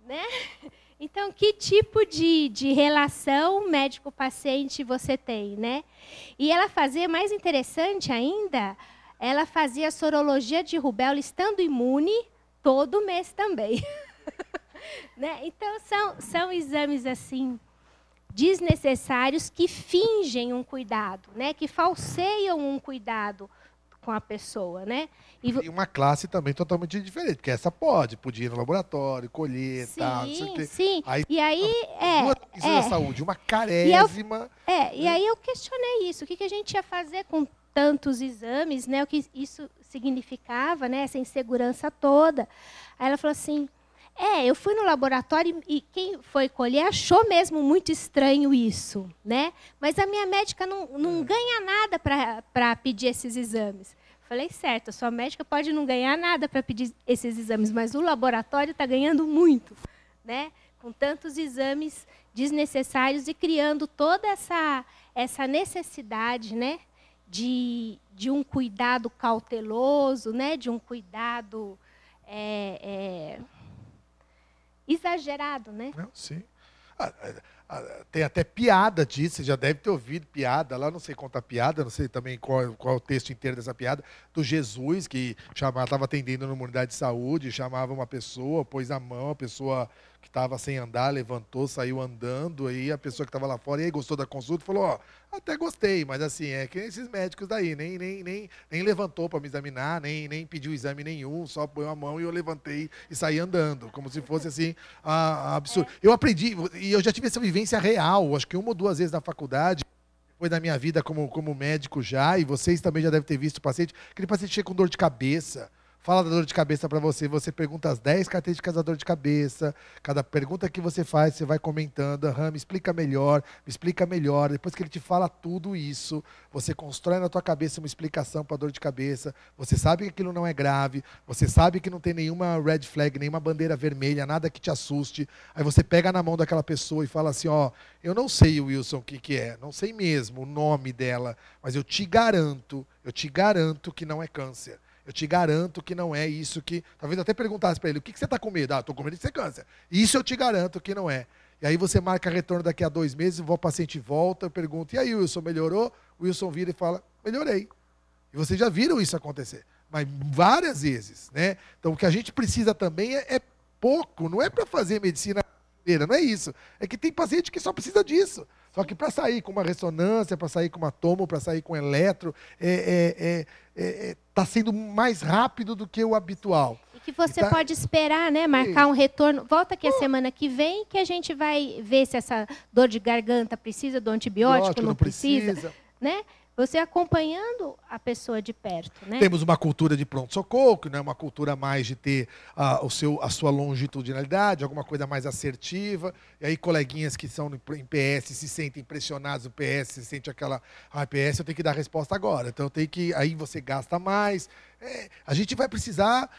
Né? Então, que tipo de, de relação médico-paciente você tem, né? E ela fazia, mais interessante ainda, ela fazia sorologia de rubéola estando imune todo mês também. né? Então, são, são exames assim desnecessários que fingem um cuidado, né? que falseiam um cuidado com a pessoa, né? E, e uma classe também totalmente diferente, porque essa pode, podia ir no laboratório, colher, sim, tal, não sei Sim, aí, e aí... É, é, da saúde, uma carésima... E eu, é, e né? aí eu questionei isso, o que, que a gente ia fazer com tantos exames, né? O que isso significava, né? Essa insegurança toda. Aí ela falou assim, é, eu fui no laboratório e quem foi colher achou mesmo muito estranho isso, né? Mas a minha médica não, não é. ganha nada para pedir esses exames. Falei, certo, a sua médica pode não ganhar nada para pedir esses exames, mas o laboratório está ganhando muito, né? Com tantos exames desnecessários e criando toda essa, essa necessidade, né? De, de um cuidado cauteloso, né? De um cuidado. É, é exagerado, né? Não, sim. Ah, ah, ah, tem até piada disso, você já deve ter ouvido piada lá, não sei contar piada, não sei também qual, qual é o texto inteiro dessa piada, do Jesus que estava atendendo numa unidade de saúde, chamava uma pessoa, pôs a mão, a pessoa que estava sem andar, levantou, saiu andando, aí a pessoa que estava lá fora, e aí gostou da consulta, falou, ó, até gostei, mas assim, é que esses médicos daí, nem, nem, nem, nem levantou para me examinar, nem, nem pediu exame nenhum, só põe a mão e eu levantei e saí andando, como se fosse assim, a, a absurdo. É. Eu aprendi, e eu já tive essa vivência real, acho que uma ou duas vezes na faculdade, foi da minha vida como, como médico já, e vocês também já devem ter visto o paciente, aquele paciente chega com dor de cabeça, fala da dor de cabeça para você, você pergunta as 10 características da dor de cabeça, cada pergunta que você faz, você vai comentando, ah, me explica melhor, me explica melhor. Depois que ele te fala tudo isso, você constrói na tua cabeça uma explicação para a dor de cabeça, você sabe que aquilo não é grave, você sabe que não tem nenhuma red flag, nenhuma bandeira vermelha, nada que te assuste. Aí você pega na mão daquela pessoa e fala assim, ó, eu não sei, Wilson, o que, que é, não sei mesmo o nome dela, mas eu te garanto, eu te garanto que não é câncer eu te garanto que não é isso que. Talvez até perguntasse para ele: o que, que você está com medo? Ah, estou com medo de ser câncer. Isso eu te garanto que não é. E aí você marca retorno daqui a dois meses, o paciente volta, eu pergunto: e aí, Wilson, melhorou? O Wilson vira e fala: melhorei. E vocês já viram isso acontecer, mas várias vezes, né? Então o que a gente precisa também é, é pouco, não é para fazer medicina, não é isso. É que tem paciente que só precisa disso. Só que para sair com uma ressonância, para sair com uma tomo, para sair com um eletro, está é, é, é, é, é tá sendo mais rápido do que o habitual. E que você tá... pode esperar, né? Marcar um retorno. Volta aqui a semana que vem que a gente vai ver se essa dor de garganta precisa do antibiótico, não, não, precisa. precisa. Né? você acompanhando a pessoa de perto. Né? Temos uma cultura de pronto-socorro, que não é uma cultura mais de ter a, ah, o seu, a sua longitudinalidade, alguma coisa mais assertiva. E aí, coleguinhas que são em PS se sentem pressionados, o PS se sente aquela. Ah, PS, eu tenho que dar a resposta agora. Então, eu tenho que. Aí você gasta mais. É, a gente vai precisar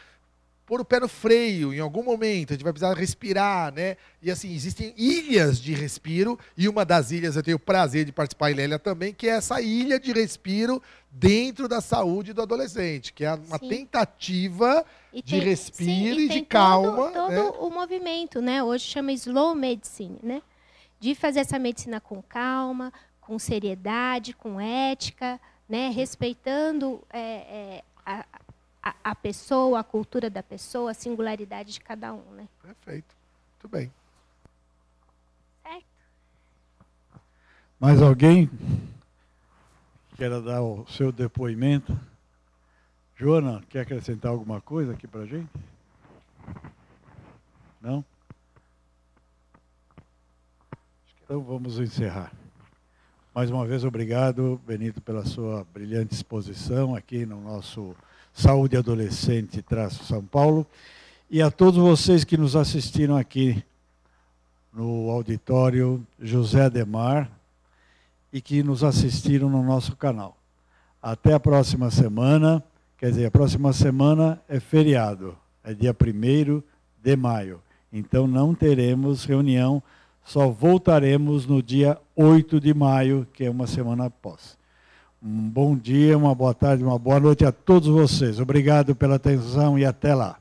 pôr o pé no freio em algum momento, a gente vai precisar respirar, né? E assim, existem ilhas de respiro, e uma das ilhas eu tenho o prazer de participar, Lélia, também, que é essa ilha de respiro dentro da saúde do adolescente, que é uma sim. tentativa de respiro sim, e, e de calma. Todo, todo né? o movimento, né? Hoje chama slow medicine, né? De fazer essa medicina com calma, com seriedade, com ética, né? respeitando é, é, a, a, a, pessoa, a cultura da pessoa, a singularidade de cada um. Né? Perfeito. Muito bem. Certo. Mais alguém queira dar o seu depoimento? Joana, quer acrescentar alguma coisa aqui para a gente? Não? Então vamos encerrar. Mais uma vez, obrigado, Benito, pela sua brilhante exposição aqui no nosso Saúde Adolescente Traço São Paulo. E a todos vocês que nos assistiram aqui no auditório José Demar e que nos assistiram no nosso canal. Até a próxima semana. Quer dizer, a próxima semana é feriado, é dia 1 de maio. Então não teremos reunião, só voltaremos no dia 8 de maio, que é uma semana após. Um bom dia, uma boa tarde, uma boa noite a todos vocês. Obrigado pela atenção e até lá.